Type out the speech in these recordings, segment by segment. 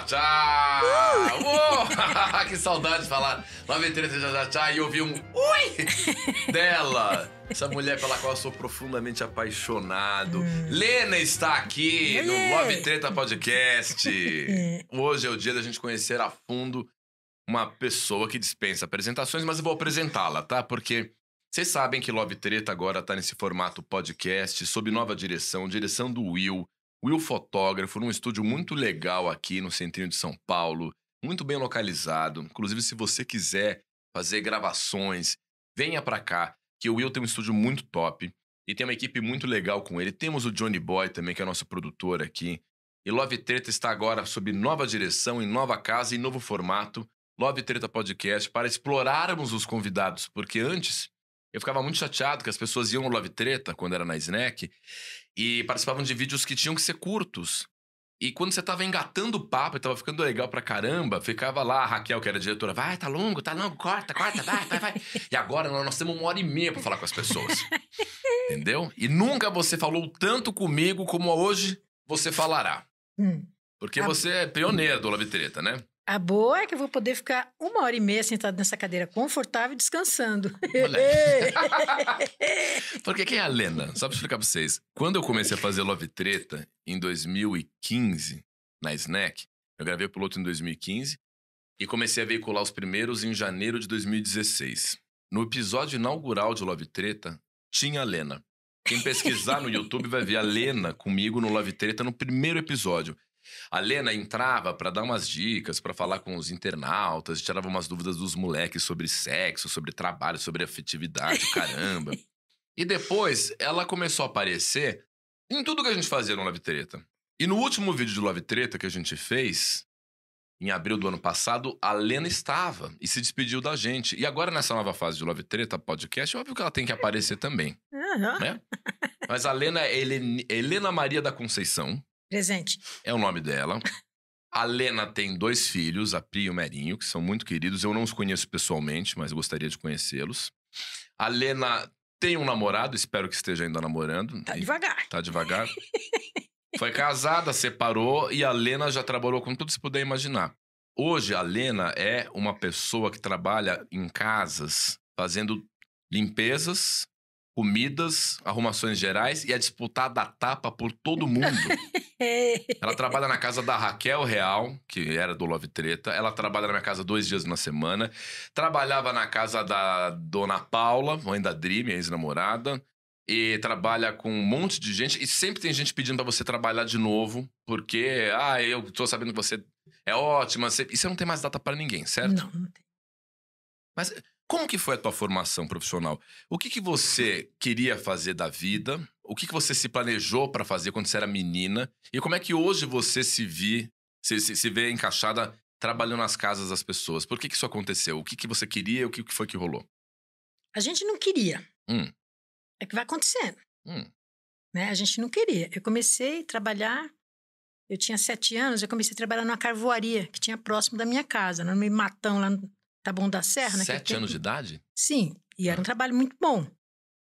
tchau, tchau. Uh! que saudade de falar 93 tchau, tchau, tchau e ouvir um ui dela. Essa mulher pela qual eu sou profundamente apaixonado. Hum. Lena está aqui no Love Treta Podcast. Hoje é o dia da gente conhecer a fundo uma pessoa que dispensa apresentações, mas eu vou apresentá-la, tá? Porque vocês sabem que Love Treta agora tá nesse formato podcast, sob nova direção, direção do Will. Will Fotógrafo, num estúdio muito legal aqui no centrinho de São Paulo, muito bem localizado. Inclusive, se você quiser fazer gravações, venha para cá, que o Will tem um estúdio muito top e tem uma equipe muito legal com ele. Temos o Johnny Boy também, que é nosso produtor aqui. E Love Treta está agora sob nova direção, em nova casa e novo formato. Love Treta Podcast para explorarmos os convidados, porque antes eu ficava muito chateado que as pessoas iam no Love Treta, quando era na Snack, e participavam de vídeos que tinham que ser curtos. E quando você tava engatando o papo e tava ficando legal pra caramba, ficava lá a Raquel, que era diretora, vai, tá longo, tá longo, corta, corta, vai, vai, vai. E agora nós temos uma hora e meia pra falar com as pessoas. Entendeu? E nunca você falou tanto comigo como hoje você falará. Hum. Porque você é pioneiro do Treta, né? A boa é que eu vou poder ficar uma hora e meia sentado nessa cadeira confortável descansando. Porque quem é a Lena? Só pra explicar pra vocês. Quando eu comecei a fazer Love Treta, em 2015, na Snack, eu gravei o piloto em 2015 e comecei a veicular os primeiros em janeiro de 2016. No episódio inaugural de Love Treta, tinha a Lena. Quem pesquisar no YouTube vai ver a Lena comigo no Love Treta no primeiro episódio. A Lena entrava para dar umas dicas, para falar com os internautas, tirava umas dúvidas dos moleques sobre sexo, sobre trabalho, sobre afetividade, caramba. e depois ela começou a aparecer em tudo que a gente fazia no Love Treta. E no último vídeo de Love Treta que a gente fez, em abril do ano passado, a Lena estava e se despediu da gente. E agora, nessa nova fase de Love Treta podcast, é óbvio que ela tem que aparecer também. Uhum. Né? Mas a Lena é Helena Maria da Conceição. Presente. É o nome dela. A Lena tem dois filhos, a Pri e o Merinho, que são muito queridos. Eu não os conheço pessoalmente, mas gostaria de conhecê-los. A Lena tem um namorado, espero que esteja ainda namorando. Tá devagar. Tá devagar. Foi casada, separou e a Lena já trabalhou com tudo que se puder imaginar. Hoje a Lena é uma pessoa que trabalha em casas fazendo limpezas comidas, arrumações gerais e é disputada a tapa por todo mundo. ela trabalha na casa da Raquel Real, que era do Love Treta. Ela trabalha na minha casa dois dias na semana. Trabalhava na casa da Dona Paula, mãe da Dri, minha ex-namorada. E trabalha com um monte de gente. E sempre tem gente pedindo para você trabalhar de novo, porque, ah, eu tô sabendo que você é ótima. Você... E você não tem mais data para ninguém, certo? Não, não tem. Mas como que foi a tua formação profissional? O que, que você queria fazer da vida? O que, que você se planejou para fazer quando você era menina? E como é que hoje você se vê, se, se, se vê encaixada trabalhando nas casas das pessoas? Por que, que isso aconteceu? O que, que você queria e o que, que foi que rolou? A gente não queria. Hum. É que vai acontecendo. Hum. Né? A gente não queria. Eu comecei a trabalhar, eu tinha sete anos, eu comecei a trabalhar numa carvoaria que tinha próximo da minha casa, no meio matão lá Taboão tá da Serra. Né, Sete tempo... anos de idade? Sim, e era ah. um trabalho muito bom.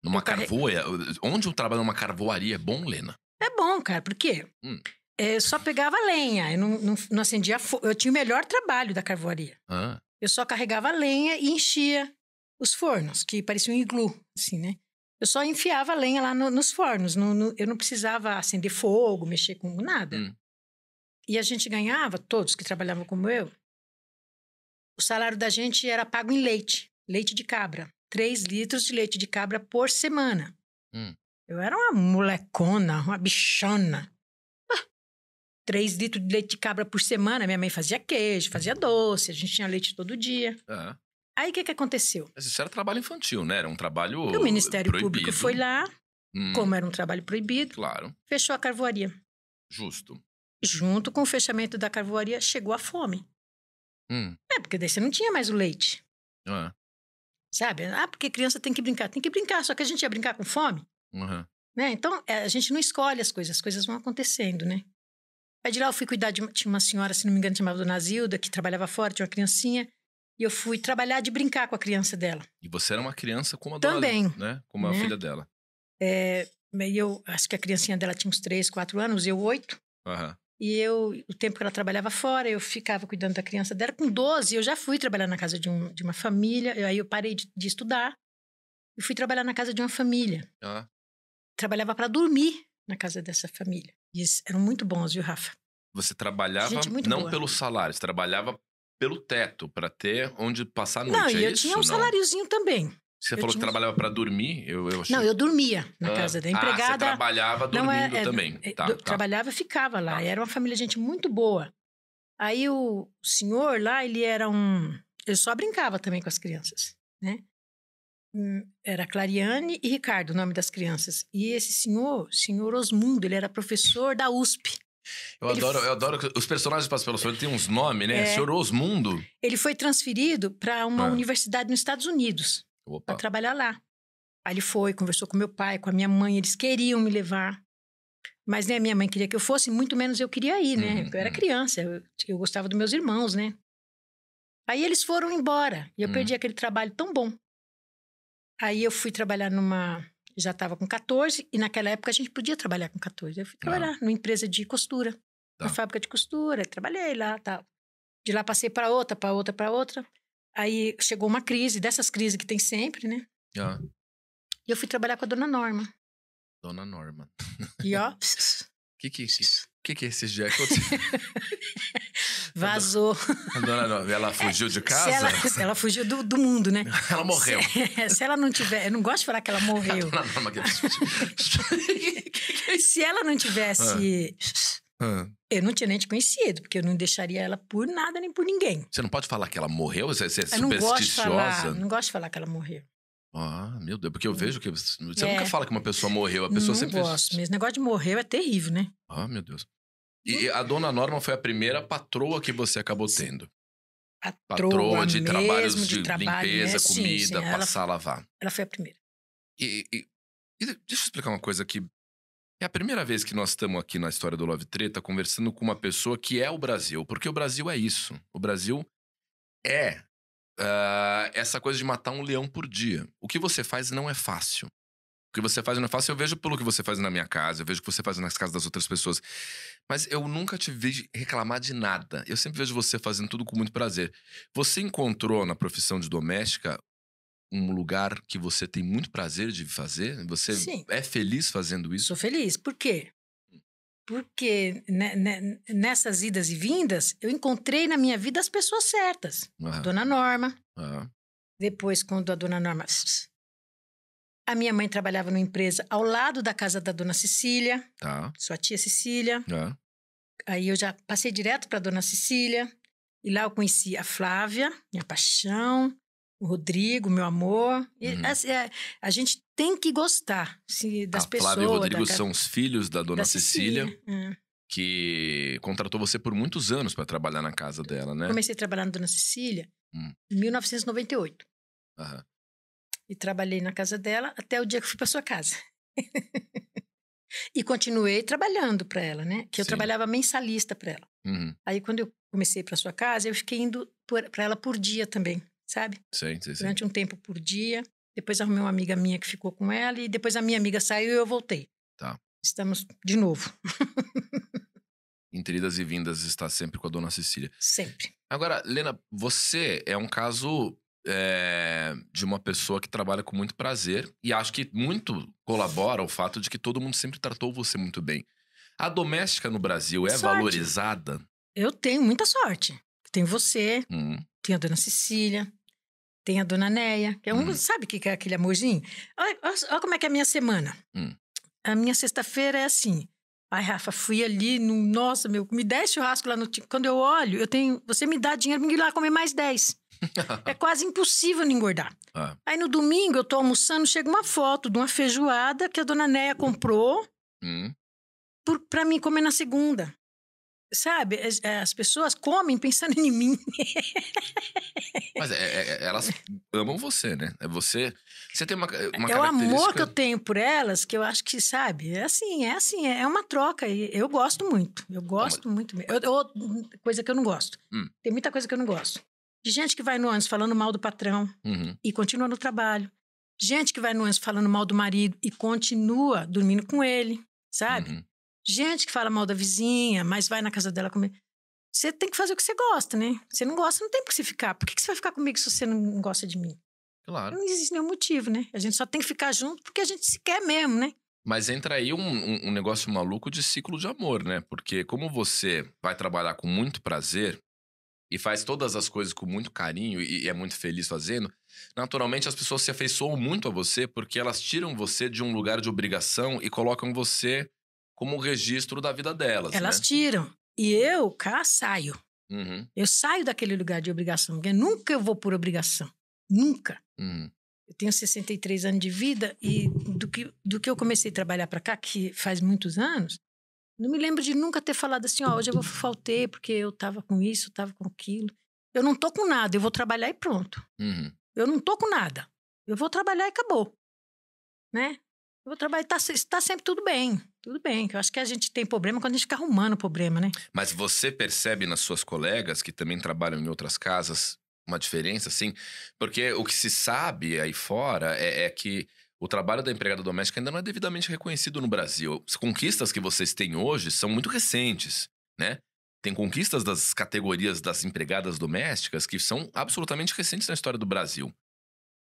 Numa eu carvoa? Carre... Onde o trabalho numa carvoaria é bom, Lena? É bom, cara, Por hum. É, eu só pegava lenha, eu não, não, não acendia fogo. Eu tinha o melhor trabalho da carvoaria. Ah. Eu só carregava lenha e enchia os fornos, que pareciam um iglu, assim, né? Eu só enfiava lenha lá no, nos fornos, no, no, eu não precisava acender fogo, mexer com nada. Hum. E a gente ganhava, todos que trabalhavam como eu, o salário da gente era pago em leite, leite de cabra. três litros de leite de cabra por semana. Hum. Eu era uma molecona, uma bichona. Três litros de leite de cabra por semana. Minha mãe fazia queijo, fazia doce, a gente tinha leite todo dia. É. Aí o que, que aconteceu? Mas isso era trabalho infantil, né? Era um trabalho. E o Ministério proibido. Público foi lá, hum. como era um trabalho proibido, claro. fechou a carvoaria. Justo. Junto com o fechamento da carvoaria, chegou a fome. Hum. É, porque daí você não tinha mais o leite. Ah. Sabe? Ah, porque criança tem que brincar. Tem que brincar, só que a gente ia brincar com fome. Uhum. Né? Então, é, a gente não escolhe as coisas, as coisas vão acontecendo, né? Aí de lá eu fui cuidar de uma, tinha uma senhora, se não me engano, chamava Dona Zilda, que trabalhava fora, tinha uma criancinha. E eu fui trabalhar de brincar com a criança dela. E você era uma criança como a Também, dona, né? Como a né? filha dela. É, eu acho que a criancinha dela tinha uns 3, 4 anos, eu 8. Uhum. E eu, o tempo que ela trabalhava fora, eu ficava cuidando da criança dela. Com 12, eu já fui trabalhar na casa de, um, de uma família. Eu, aí eu parei de, de, estudar e fui trabalhar na casa de uma família. Ah. Trabalhava para dormir na casa dessa família. E eles eram muito bons, viu, Rafa? Você trabalhava não boa. pelo salário, você trabalhava pelo teto, para ter onde passar a noite. Não, e é eu isso? tinha um não? saláriozinho também. Você eu falou tinha... que trabalhava para dormir? Eu, eu achei... Não, eu dormia na ah, casa da empregada. Ah, você trabalhava é, dormindo é, é, também. Tá, do, tá. Trabalhava e ficava lá. Tá. Era uma família de gente muito boa. Aí o senhor lá, ele era um. Ele só brincava também com as crianças, né? Hum, era Clariane e Ricardo, o nome das crianças. E esse senhor, senhor Osmundo, ele era professor da USP. Eu adoro, eu adoro que os personagens passam pelo senhor, tem uns nomes, né? É, senhor Osmundo. Ele foi transferido para uma ah. universidade nos Estados Unidos para trabalhar lá. Aí ele foi, conversou com meu pai, com a minha mãe, eles queriam me levar. Mas, né, minha mãe queria que eu fosse, muito menos eu queria ir, né? Uhum. Eu era uhum. criança, eu, eu, gostava dos meus irmãos, né? Aí eles foram embora e eu uhum. perdi hum. aquele trabalho tão bom. Aí eu fui trabalhar numa. Já estava com 14, e naquela época a gente podia trabalhar com 14. Eu fui trabalhar ah. numa empresa de costura, tá. uma fábrica de costura, trabalhei lá tal. De lá passei para outra, para outra, para outra. Aí chegou uma crise, dessas crises que tem sempre, né? Ah. E eu fui trabalhar com a dona Norma. Dona Norma. E ó. O que, que, que, que é esse Vazou. A dona Norma, ela fugiu de casa? Ela, ela, fugiu do, do mundo, né? Ela morreu. Se, se, ela não tiver. Eu não gosto de falar que ela morreu. A dona Norma que... se ela não tivesse. Ah ah. Eu não tinha nem te conhecido, porque eu não deixaria ela por nada nem por ninguém. Você não pode falar que ela morreu? Você é supersticiosa? Eu não gosto de falar, não gosto de falar que ela morreu. Ah, meu Deus, porque eu hum. vejo que você é. nunca fala que uma pessoa morreu, a pessoa não sempre. Eu gosto mesmo. O negócio de morreu é terrível, né? Ah, meu Deus. E a dona Norma foi a primeira patroa que você acabou tendo. Patroa, patroa de mesmo, trabalhos de, de trabalho, né? limpeza, né? comida, sim, sim. passar, ela, lavar. Ela foi a primeira. E, e, e, deixa eu explicar uma coisa que é a primeira vez que nós estamos aqui na história do Love Treta conversando com uma pessoa que é o Brasil, porque o Brasil é isso. O Brasil é uh, essa coisa de matar um leão por dia. O que você faz não é fácil. O que você faz não é fácil, eu vejo pelo que você faz na minha casa, eu vejo o que você faz nas casas das outras pessoas. Mas eu nunca te vi reclamar de nada. Eu sempre vejo você fazendo tudo com muito prazer. Você encontrou na profissão de doméstica um lugar que você tem muito prazer de fazer? Você Sim. é feliz fazendo isso? Sou feliz. Por quê? Hum. Porque né, né, nessas idas e vindas, eu encontrei na minha vida as pessoas certas. Uhum. Dona Norma. Uhum. Depois, quando a dona Norma. A minha mãe trabalhava numa empresa ao lado da casa da dona Cecília. Tá. Sua tia Cecília. Uhum. Aí eu já passei direto para dona Cecília. E lá eu conheci a Flávia, minha paixão o Rodrigo, meu amor. E, uhum. a, assim, é, a, gente tem que gostar se, das a ah, pessoas. Flávio e o Rodrigo da, são os filhos da dona da Cecília. Cecília. É. Que contratou você por muitos anos para trabalhar na casa dela, né? Comecei a trabalhar na Dona Cecília hum. em 1998. Aham. E trabalhei na casa dela até o dia que fui para sua casa. e continuei trabalhando para ela, né? Que eu Sim. trabalhava mensalista para ela. Uhum. Aí quando eu comecei para sua casa, eu fiquei indo para ela por dia também sabe? Sim, sim, sim. Durante um tempo por dia. Depois arrumei uma amiga minha que ficou com ela e depois a minha amiga saiu e eu voltei. Tá. Estamos de novo. Entre e vindas está sempre com a dona Cecília. Sempre. Agora, Lena, você é um caso é, de uma pessoa que trabalha com muito prazer e acho que muito colabora o fato de que todo mundo sempre tratou você muito bem. A doméstica no Brasil é sorte. valorizada? Eu tenho muita sorte. Tenho você, hum. tenho a dona Cecília, tem a dona Neia, que é um, uhum. sabe o que é aquele amorzinho? Olha, olha, como é que é a minha semana. Hum. A minha sexta-feira é assim. Ai, Rafa, fui ali, no, nossa, meu, me dez churrasco lá no. Quando eu olho, eu tenho. Você me dá dinheiro pra ir lá comer mais 10. é quase impossível não engordar. Ah. Aí no domingo eu tô almoçando, chega uma foto de uma feijoada que a dona Neia comprou hum. por, pra mim comer na segunda sabe, as, eh, as, pessoas comem pensando em mim. Mas é, é, é, elas amam você, né? É você. Você tem uma, eh, uma É o amor que eu tenho por elas que eu acho que, sabe, é assim, é assim, é, é uma troca. E eu gosto muito. Eu gosto muito mesmo. Eu, eu, coisa que eu não gosto. Hum. Tem muita coisa que eu não gosto. De gente que vai no ônibus falando mal do patrão uhum. e continua no trabalho. Gente que vai no ônibus falando mal do marido e continua dormindo com ele, sabe? Uhum gente que fala mal da vizinha, mas vai na casa dela comer. Você tem que fazer o que você gosta, né? Você não gosta, não tem por que você ficar. Por que, que você vai ficar comigo se você não gosta de mim? Claro. Não existe nenhum motivo, né? A gente só tem que ficar junto porque a gente se quer mesmo, né? Mas entra aí um, um, negócio maluco de ciclo de amor, né? Porque como você vai trabalhar com muito prazer e faz todas as coisas com muito carinho e é muito feliz fazendo, naturalmente as pessoas se afeiçoam muito a você porque elas tiram você de um lugar de obrigação e colocam você como um registro da vida delas. Elas né? tiram. E eu cá saio. Uhum. Eu saio daquele lugar de obrigação, porque nunca eu vou por obrigação. Nunca. Uhum. Eu tenho 63 anos de vida e do que, do que eu comecei a trabalhar para cá, que faz muitos anos, não me lembro de nunca ter falado assim, ó, hoje eu vou faltei porque eu tava com isso, tava com aquilo. Eu não tô com nada, eu vou trabalhar e pronto. Uhum. Eu não tô com nada. Eu vou trabalhar e acabou. Né? O trabalho está tá sempre tudo bem. Tudo bem, eu acho que a gente tem problema quando a gente fica arrumando problema, né? Mas você percebe nas suas colegas que também trabalham em outras casas uma diferença, assim? Porque o que se sabe aí fora é, é que o trabalho da empregada doméstica ainda não é devidamente reconhecido no Brasil. As conquistas que vocês têm hoje são muito recentes, né? Tem conquistas das categorias das empregadas domésticas que são absolutamente recentes na história do Brasil.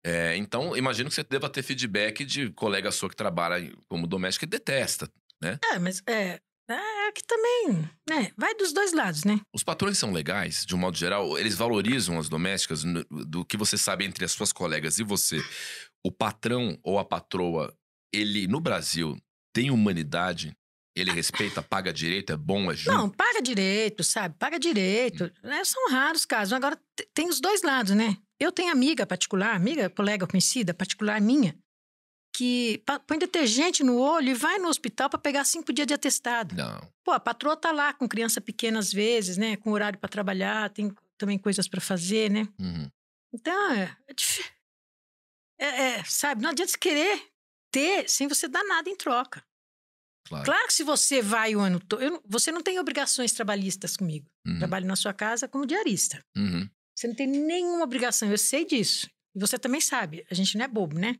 É, então, imagino que você deva ter feedback de colega sua que trabalha como doméstica e detesta, né? É, mas é, é, é que também, né? Vai dos dois lados, né? Os patrões são legais, de um modo geral. Eles valorizam as domésticas do que você sabe entre as suas colegas e você. O patrão ou a patroa, ele no Brasil tem humanidade? Ele respeita, paga direito, é bom, é justo? Não, paga direito, sabe? Paga direito. Né? São raros casos. Agora, tem os dois lados, né? Eu tenho amiga particular, amiga, colega conhecida, particular minha, que põe detergente no olho e vai no hospital para pegar cinco dias de atestado. Não. Pô, a patroa tá lá com criança pequena às vezes, né? Com horário para trabalhar, tem também coisas para fazer, né? Uhum. Então, é, é, é, é, sabe, não adianta você querer ter sem você dar nada em troca. Claro, claro que se você vai o ano todo, você não tem obrigações trabalhistas comigo. Uhum. Trabalho na sua casa como diarista. Uhum. Você não tem nenhuma obrigação, eu sei disso. E você também sabe, a gente não é bobo, né?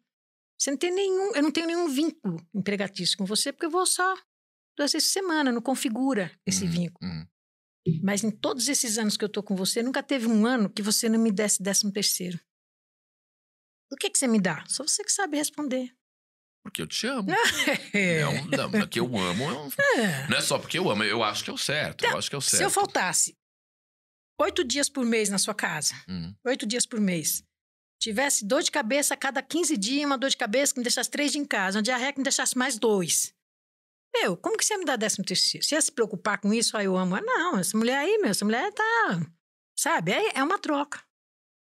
Você não tem nenhum, eu não tenho nenhum vínculo empregatício com você, porque eu vou só duas vezes por semana, não configura esse uhum, vínculo. Uhum. Mas em todos esses anos que eu tô com você, nunca teve um ano que você não me desse décimo terceiro. O que que você me dá? Só você que sabe responder. Porque eu te amo. É. não, não, porque eu amo. Eu... É é. Não é só porque eu amo, eu acho que é o certo. Então, eu acho que é o certo. Se eu faltasse oito dias por mês na sua casa, uhum. oito dias por mês, tivesse dor de cabeça a cada 15 dias, uma dor de cabeça que me deixasse três dias em casa, uma diarreia que me deixasse mais dois. Meu, como que você ia me dar décimo terceiro? Você ia se preocupar com isso? Aí eu amo. Não, essa mulher aí, meu, essa mulher tá. Sabe? É, é uma troca.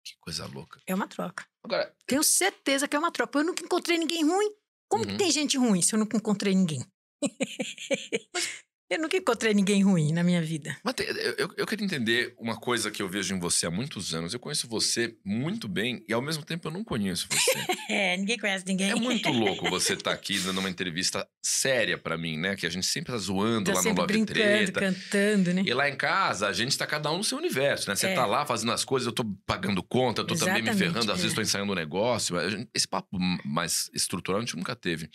Que coisa louca. É uma troca. Agora. Tenho certeza que é uma troca. Eu nunca encontrei ninguém ruim. Como uhum. que tem gente ruim se eu nunca encontrei ninguém? Mas eu nunca encontrei ninguém ruim na minha vida. Mas eu, eu queria entender uma coisa que eu vejo em você há muitos anos. Eu conheço você muito bem e ao mesmo tempo eu não conheço você. é, ninguém conhece ninguém. É muito louco você estar tá aqui dando uma entrevista séria para mim, né? Que a gente sempre tá zoando tá lá no Love Treta. cantando, né? E lá em casa a gente tá cada um no seu universo, né? Você é. tá lá fazendo as coisas, eu tô pagando conta, eu tô Exatamente, também me ferrando, às é. vezes tô ensaiando um negócio. Esse papo mais estrutural a gente nunca teve.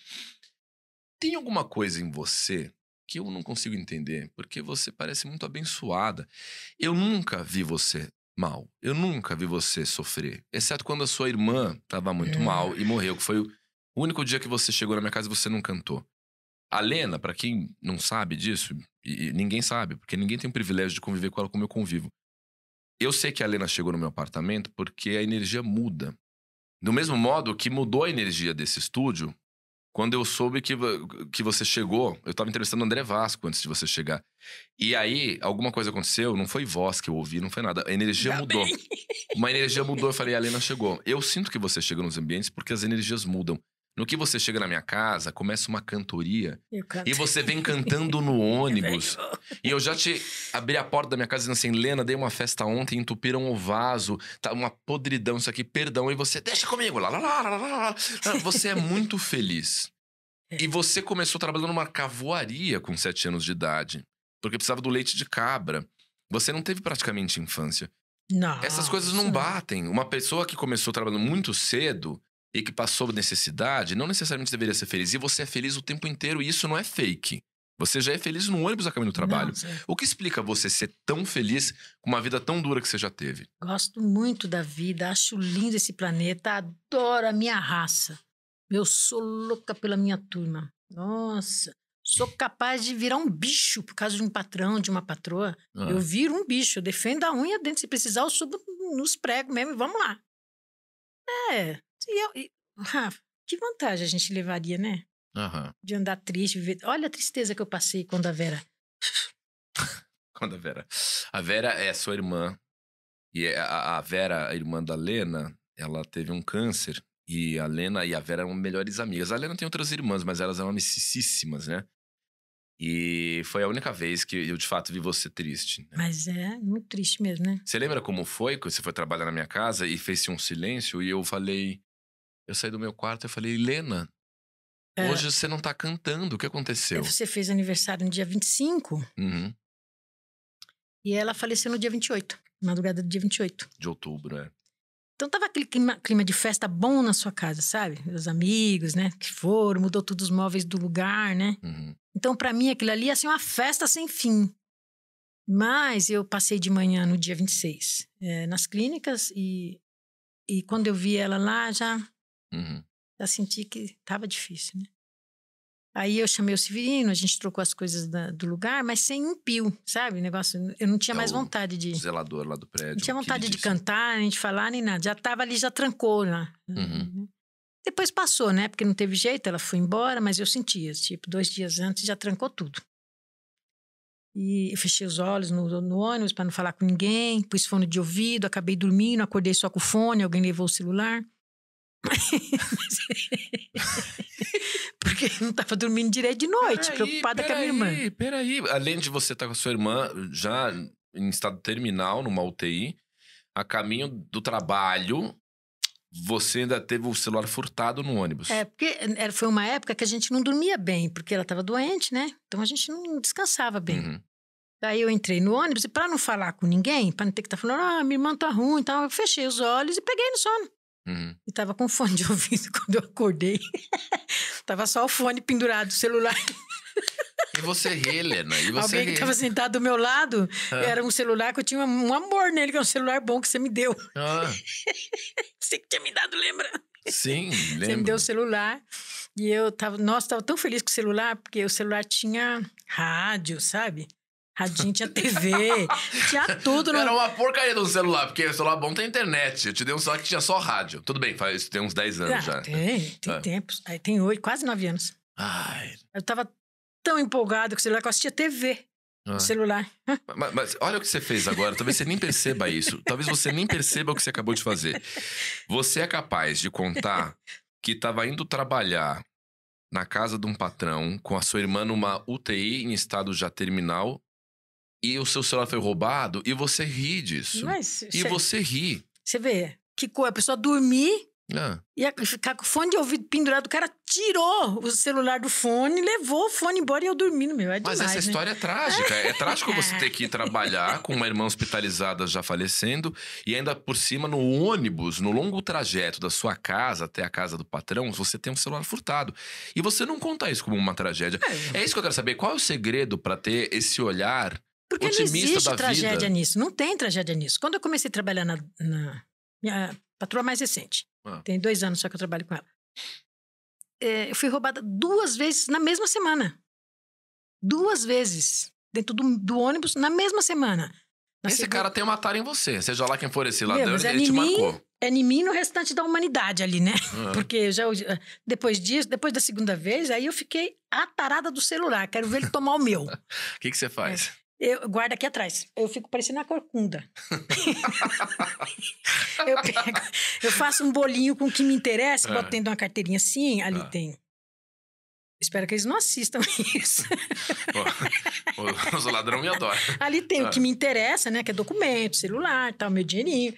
Tem alguma coisa em você que eu não consigo entender, porque você parece muito abençoada. Eu nunca vi você mal. Eu nunca vi você sofrer, exceto quando a sua irmã estava muito é. mal e morreu, que foi o único dia que você chegou na minha casa e você não cantou. A Lena, para quem não sabe disso, e ninguém sabe, porque ninguém tem o privilégio de conviver com ela como eu convivo. Eu sei que a Lena chegou no meu apartamento porque a energia muda. Do mesmo modo que mudou a energia desse estúdio, quando eu soube que, que você chegou, eu estava entrevistando o André Vasco antes de você chegar. E aí, alguma coisa aconteceu, não foi voz que eu ouvi, não foi nada. A energia mudou. Bem. Uma energia mudou, eu falei, a Helena chegou. Eu sinto que você chega nos ambientes porque as energias mudam. No que você chega na minha casa, começa uma cantoria e você vem cantando no ônibus. e eu já te abri a porta da minha casa dizendo assim: Lena, dei uma festa ontem, entupiram o vaso, tá uma podridão isso aqui, perdão. E você, deixa comigo, lá, lá, lá, lá, lá. Ah, você é muito feliz. É. E você começou trabalhando numa cavoaria com sete anos de idade, porque precisava do leite de cabra. Você não teve praticamente infância. Não. Essas coisas não batem. Uma pessoa que começou trabalhando muito cedo, e que passou necessidade, não necessariamente deveria ser feliz. E você é feliz o tempo inteiro e isso não é fake. Você já é feliz no ônibus a caminho do trabalho. Não, o que explica você ser tão feliz com uma vida tão dura que você já teve? Gosto muito da vida, acho lindo esse planeta, adoro a minha raça. Eu sou louca pela minha turma. Nossa, sou capaz de virar um bicho por causa de um patrão, de uma patroa. Ah. Eu viro um bicho, eu defendo a unha dentro. Se precisar, eu subo nos pregos mesmo e vamos lá. É, e, eu, e Rafa, que vantagem a gente levaria, né? Uhum. De andar triste, viver. Olha a tristeza que eu passei quando a Vera. quando a Vera. A Vera é sua irmã. E é, a, Vera, a irmã da Lena, ela teve um câncer. E a Lena e a Vera eram melhores amigas. A Lena tem outras irmãs, mas elas eram amicíssimas, né? E foi a única vez que eu, de fato, vi você triste. Né? Mas é, muito triste mesmo, né? Você lembra como foi que você foi trabalhar na minha casa e fez um silêncio e eu falei... Eu saí do meu quarto e falei, Helena, é. hoje você não tá cantando, o que aconteceu? Você fez aniversário no dia 25. Uhum. E ela faleceu no dia 28, madrugada do dia 28. De outubro, é. Então tava aquele clima, clima, de festa bom na sua casa, sabe? Os amigos, né? Que foram, mudou todos os móveis do lugar, né? Uhum. Então para mim aquilo ali é assim, uma festa sem fim. Mas eu passei de manhã no dia 26 é, eh, nas clínicas e, e quando eu vi ela lá já Uhum. Eu senti que estava difícil, né? Aí eu chamei o Severino, a gente trocou as coisas da, do lugar, mas sem um pio, sabe? Negócio, eu não tinha é mais vontade de. zelador lá do prédio. Não tinha vontade de cantar, nem de falar, nem nada. Já estava ali, já trancou lá. Né, uhum. Né. Depois passou, né? Porque não teve jeito, ela foi embora, mas eu sentia. Tipo, dois dias antes já trancou tudo. E eu fechei os olhos no, no ônibus para não falar com ninguém, pus fone de ouvido, acabei dormindo, acordei só com o fone, alguém levou o celular. Porque eu não estava dormindo direito de noite, peraí, preocupada peraí, com a minha irmã. Peraí, além de você estar tá com a sua irmã já em estado terminal, numa UTI, a caminho do trabalho, você ainda teve o celular furtado no ônibus. É, porque foi uma época que a gente não dormia bem, porque ela estava doente, né? Então a gente não descansava bem. Uhum. Daí eu entrei no ônibus e, para não falar com ninguém, para não ter que estar tá falando, ah, minha irmã tá ruim e então tal, eu fechei os olhos e peguei no sono. Uhum. E tava com fone de ouvido quando eu acordei. tava só o fone pendurado, o celular. E você ri, Helena. E você Alguém que estava sentado do meu lado, ah. era um celular que eu tinha um amor nele, que é um celular bom que você me deu. Ah. você que tinha me dado, lembra? Sim, lembro. Você me deu o celular. E eu tava, nossa, tava tão feliz com o celular, porque o celular tinha rádio, sabe? Radinho tinha TV, tinha tudo. No... Era uma porcaria do celular, porque o celular bom tem internet. Eu te dei um celular que tinha só rádio. Tudo bem, faz, tem uns 10 anos ah, já. Tem, tem ah. tempos. Aí tem oito, quase nove anos. Ai. Eu tava tão empolgado com o celular que eu assistia TV. Ah. celular. Mas, mas, olha o que você fez agora. Talvez você nem perceba isso. Talvez você nem perceba o que você acabou de fazer. Você é capaz de contar que estava indo trabalhar na casa de um patrão com a sua irmã numa UTI em estado já terminal e o seu celular foi roubado e você ri disso. Mas, e cê, você ri. Você vê que a pessoa dormir ah. e ficar com o fone de ouvido pendurado. O cara tirou o celular do fone, levou o fone embora e eu dormi no meu. É demais, Mas essa né? história né? é trágica. É trágico você ter que ir trabalhar com uma irmã hospitalizada já falecendo e ainda por cima no ônibus, no longo trajeto da sua casa até a casa do patrão, você tem um celular furtado. E você não conta isso como uma tragédia. É, é isso que eu quero saber. Qual é o segredo para ter esse olhar porque não existe tragédia vida. nisso, não tem tragédia nisso. Quando eu comecei a trabalhar na, na minha patroa mais recente, ah. tem dois anos só que eu trabalho com ela, é, eu fui roubada duas vezes na mesma semana. Duas vezes dentro do, do ônibus na mesma semana. Na esse segunda... cara tem uma tara em você, seja lá quem for esse ladrão, Meu, é ele te mim, marcou. É em mim no restante da humanidade ali, né? Ah. Porque já depois disso, depois da segunda vez, aí eu fiquei atarada do celular. Quero ver ele tomar o meu. O que, que você faz? É. Eu guardo aqui atrás. Eu fico parecendo a corcunda. eu, pego, eu faço um bolinho com o que me interessa, é. boto dentro de uma carteirinha assim, ali é. tem. Espero que eles não assistam isso. os ladrão me adoram. Ali tem é. o que me interessa, né? Que é documento, celular, tal, meu dinheirinho.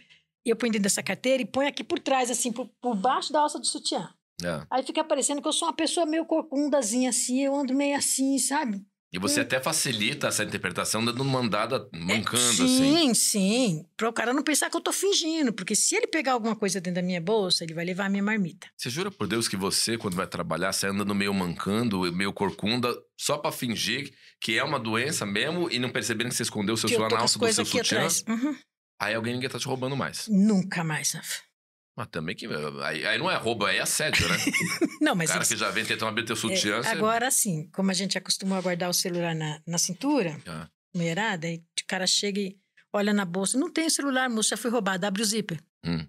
E eu ponho dentro dessa carteira e ponho aqui por trás, assim, por, por baixo da alça do sutiã. É. Aí fica parecendo que eu sou uma pessoa meio corcundazinha assim, eu ando meio assim, sabe? E você hum. até facilita essa interpretação dando uma andada é, mancando, é, sim, assim. Sim, sim. Para o cara não pensar que eu tô fingindo, porque se ele pegar alguma coisa dentro da minha bolsa, ele vai levar a minha marmita. Você jura por Deus que você, quando vai trabalhar, você anda no meio mancando, meio corcunda, só para fingir que é uma doença mesmo e não percebendo que você escondeu o seu celular do seu sutiã? Uhum. Aí alguém ninguém tá te roubando mais. Nunca mais, Rafa. Mas também que. Aí, aí não é roubo, aí é assédio, né? não, mas. O cara que já vem tentando abrir teu sutiã. É, agora você... sim, como a gente acostumou a guardar o celular na, na cintura, ah. mulherada, aí o cara chega e olha na bolsa. Não tem celular, moça, foi roubado, abre o zíper. Hum.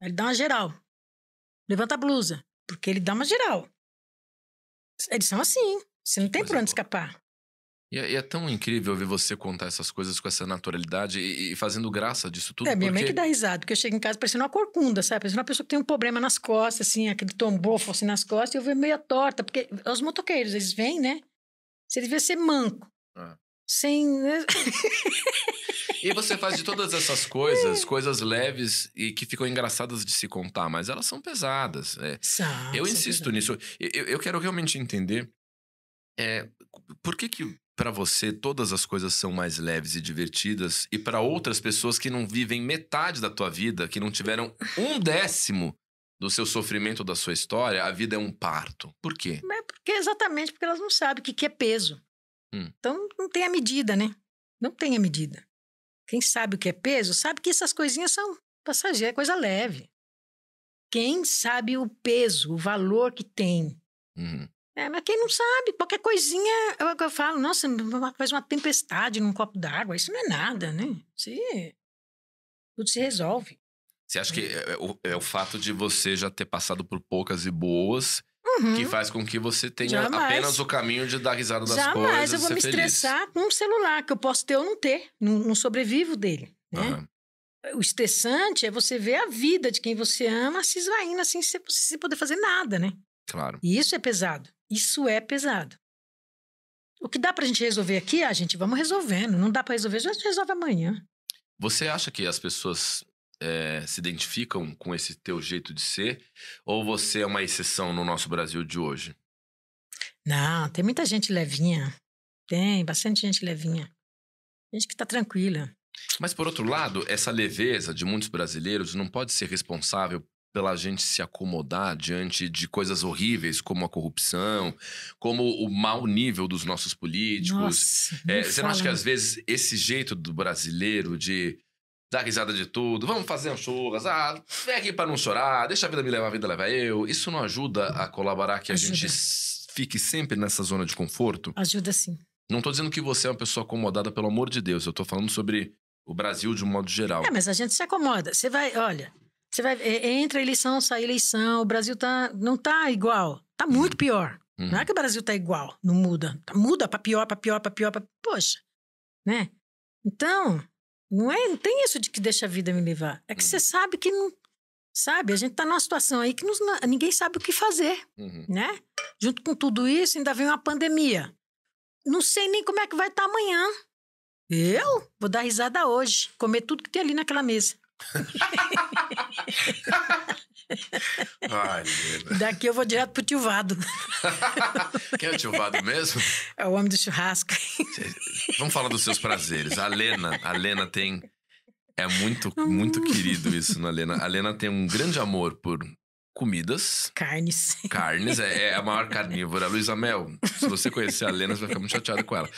Aí ele dá uma geral. Levanta a blusa, porque ele dá uma geral. Eles são assim. Você não tem pois por é, onde escapar. E é, e é, tão incrível ver você contar essas coisas com essa naturalidade e, e fazendo graça disso tudo. É, minha porque... mãe que dá risada, porque eu chego em casa parecendo uma corcunda, sabe? Parecendo uma pessoa que tem um problema nas costas, assim, aquele tombofo assim nas costas, e eu vejo meia torta, porque os motoqueiros, eles vêm, né? Você devia ser manco. É. Sem. Né? e você faz de todas essas coisas, coisas leves e que ficam engraçadas de se contar, mas elas são pesadas. É. eu insisto nisso. Eu, eu quero realmente entender é, por que, que para você todas as coisas são mais leves e divertidas, e para outras pessoas que não vivem metade da tua vida, que não tiveram um décimo do seu sofrimento, da sua história, a vida é um parto. Por quê? É porque, exatamente porque elas não sabem o que, que é peso. Hum. Então não tem a medida, né? Não tem a medida. Quem sabe o que é peso sabe que essas coisinhas são passageiras, é coisa leve. Quem sabe o peso, o valor que tem, Hum. É, mas quem não sabe, qualquer coisinha, é eu, eu falo, nossa, faz uma tempestade num copo d'água, isso não é nada, né? Se, é, tudo se resolve. Você acha é. que é o, é o fato de você já ter passado por poucas e boas Uhum. que faz com que você tenha Jamais. apenas o caminho de dar risada das Jamais. coisas. Jamais eu vou me feliz. estressar com um celular que eu posso ter ou não ter, não, não sobrevivo dele. Né? Uhum. O estressante é você ver a vida de quem você ama se esvaindo assim, sem poder fazer nada, né? Claro. E isso é pesado. Isso é pesado. O que dá pra gente resolver aqui, a ah, gente vamos resolvendo. Não dá para resolver, a gente resolve amanhã. Você acha que as pessoas é, se identificam com esse teu jeito de ser? Ou você é uma exceção no nosso Brasil de hoje? Não, tem muita gente levinha. Tem, bastante gente levinha. Gente que tá tranquila. Mas, por outro lado, essa leveza de muitos brasileiros não pode ser responsável pela gente se acomodar diante de coisas horríveis como a corrupção, como o mau nível dos nossos políticos. Nossa, é, você não acha que às vezes esse jeito do brasileiro de dar risada de tudo, vamos fazer um churras, ah, vem aqui para não chorar, deixa a vida me levar, a vida leva eu. Isso não ajuda a colaborar que ajuda. a gente fique sempre nessa zona de conforto? Ajuda sim. Não estou dizendo que você é uma pessoa acomodada, pelo amor de Deus. Eu estou falando sobre o Brasil de um modo geral. É, mas a gente se acomoda. Você vai, olha, você vai, é, entra eleição, sai eleição, o Brasil tá, não tá igual, tá muito pior. Uhum. Não é que o Brasil tá igual, não muda. Tá, muda para pior, para pior, para pior, pra... poxa, né? Então, não é, não tem isso de que deixa a vida me levar. É que uhum. você sabe que não, sabe? A gente tá numa situação aí que ninguém sabe o que fazer, uhum. né? Junto com tudo isso, ainda vem uma pandemia. Não sei nem como é que vai estar tá amanhã. Eu vou dar risada hoje, comer tudo que tem ali naquela mesa. Ai, Daqui eu vou direto pro tio Vado. Quem é o tio Vado mesmo? É o homem do churrasco. Vamos falar dos seus prazeres. A Lena, a Lena tem. É muito, muito hum. querido isso na né, Lena. A Lena tem um grande amor por comidas. Carnes. Carnes, é, é a maior carnívora. Luísa Mel, se você conhecer a Lena, você vai ficar muito chateado com ela.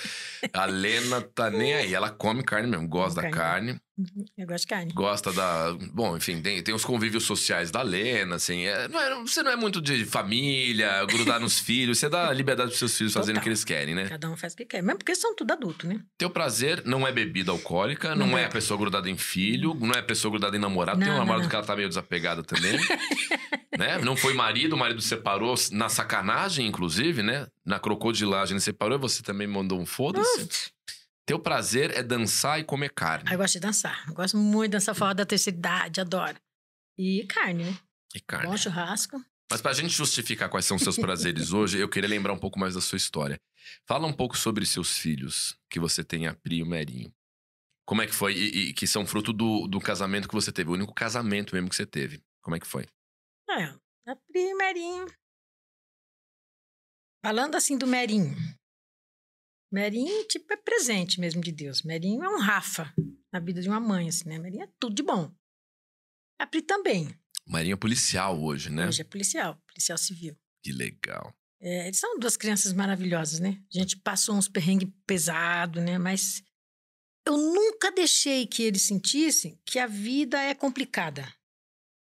A Lena tá nem aí, ela come carne mesmo, gosta da carne. Uhum. Eu gosto de carne. Gosta da. Bom, enfim, tem, tem os convívios sociais da Lena, assim. É, não é, você não é muito de família, grudar nos filhos. Você dá liberdade pros seus filhos fazendo o que eles querem, né? Cada um faz o que quer. Mesmo porque são tudo adulto, né? Teu prazer não é bebida alcoólica, não, não é, é a pessoa grudada em filho, uhum. não é a pessoa grudada em namorado. Não, tem um namorado não, que ela tá meio desapegada também. né? Não foi marido, o marido separou na sacanagem, inclusive, né? Na crocodilagem ele separou e você também mandou um foda-se. Teu prazer é dançar e comer carne. Ah, eu gosto de dançar. Eu gosto muito de dançar fora da terceira idade, adoro. E carne, né? E carne. Bom churrasco. Mas pra gente justificar quais são os seus prazeres hoje, eu queria lembrar um pouco mais da sua história. Fala um pouco sobre seus filhos, que você tem a Pri e o Merinho. Como é que foi? E, e que são fruto do, do, casamento que você teve, o único casamento mesmo que você teve. Como é que foi? É, a Pri e o Merinho. Falando assim do Merinho, Merinho, tipo, é presente mesmo de Deus. Merinho é um Rafa na vida de uma mãe, assim, né? Merinho é tudo de bom. A Pri também. Marinha é policial hoje, né? Hoje é policial, policial civil. Que legal. É, eles são duas crianças maravilhosas, né? A gente passou uns perrengues pesados, né? Mas eu nunca deixei que eles sentissem que a vida é complicada.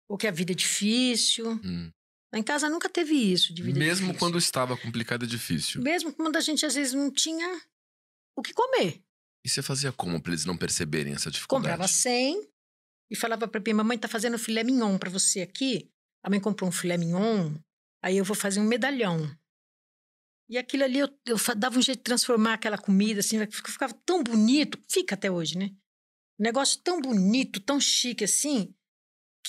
Ou que a vida é difícil. Hum. Na em casa nunca teve isso. De vida Mesmo difícil. quando estava complicado e difícil. Mesmo quando a gente às vezes não tinha o que comer. E você fazia como para eles não perceberem essa dificuldade? Comprava 100 e falava para mim, mamãe tá fazendo filé mignon para você aqui. A mãe comprou um filé mignon, aí eu vou fazer um medalhão. E aquilo ali eu, eu dava um jeito de transformar aquela comida, assim, ficava tão bonito, fica até hoje, né? Um negócio tão bonito, tão chique assim,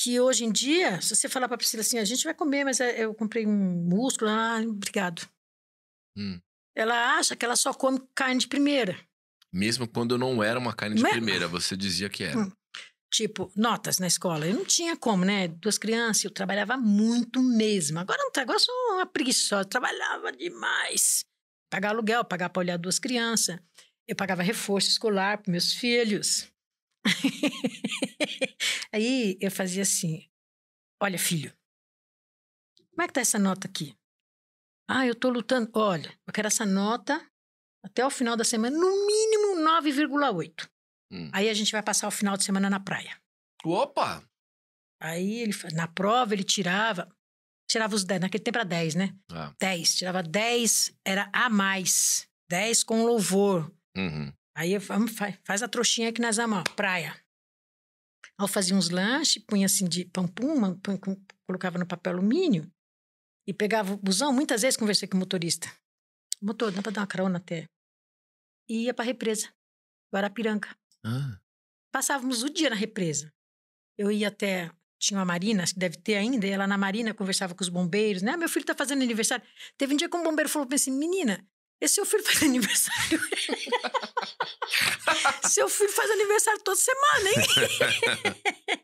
que hoje em dia, se você falar para Priscila assim, a gente vai comer, mas eh, eu comprei um músculo, ah, obrigado. Hum. Ela acha que ela só come carne de primeira. Mesmo quando não era uma carne de mas... primeira, você dizia que era. Hum. Tipo, notas na escola. Eu não tinha como, né? Duas crianças, eu trabalhava muito mesmo. Agora não tá, agora sou uma preguiçosa, eu trabalhava demais. Pagar aluguel, pagar para olhar duas crianças. Eu pagava reforço escolar para meus filhos. Aí eu fazia assim: Olha, filho, como é que tá essa nota aqui? Ah, eu tô lutando. Olha, eu quero essa nota até o final da semana, no mínimo 9,8. Hum. Aí a gente vai passar o final de semana na praia. Opa! Aí ele na prova ele tirava, tirava os 10, naquele tempo era 10, né? Ah. 10, tirava 10, era a mais. 10 com louvor. Uhum. Aí vamos, faz, faz a trouxinha que nós amamos praia. Aí eu fazia uns lanches, punha assim de pão colocava no papel alumínio e pegava o busão. Muitas vezes conversei com o motorista. Motor, dá pra dar uma carona até. E ia pra represa, Guarapiranga. Ah. Passávamos o dia na represa. Eu ia até tinha uma marina, que deve ter ainda, e ela na marina conversava com os bombeiros, né? Ah, meu filho tá fazendo aniversário. Teve um dia que um bombeiro falou pra mim assim, menina, esse seu filho faz aniversário. seu filho faz aniversário toda semana, hein?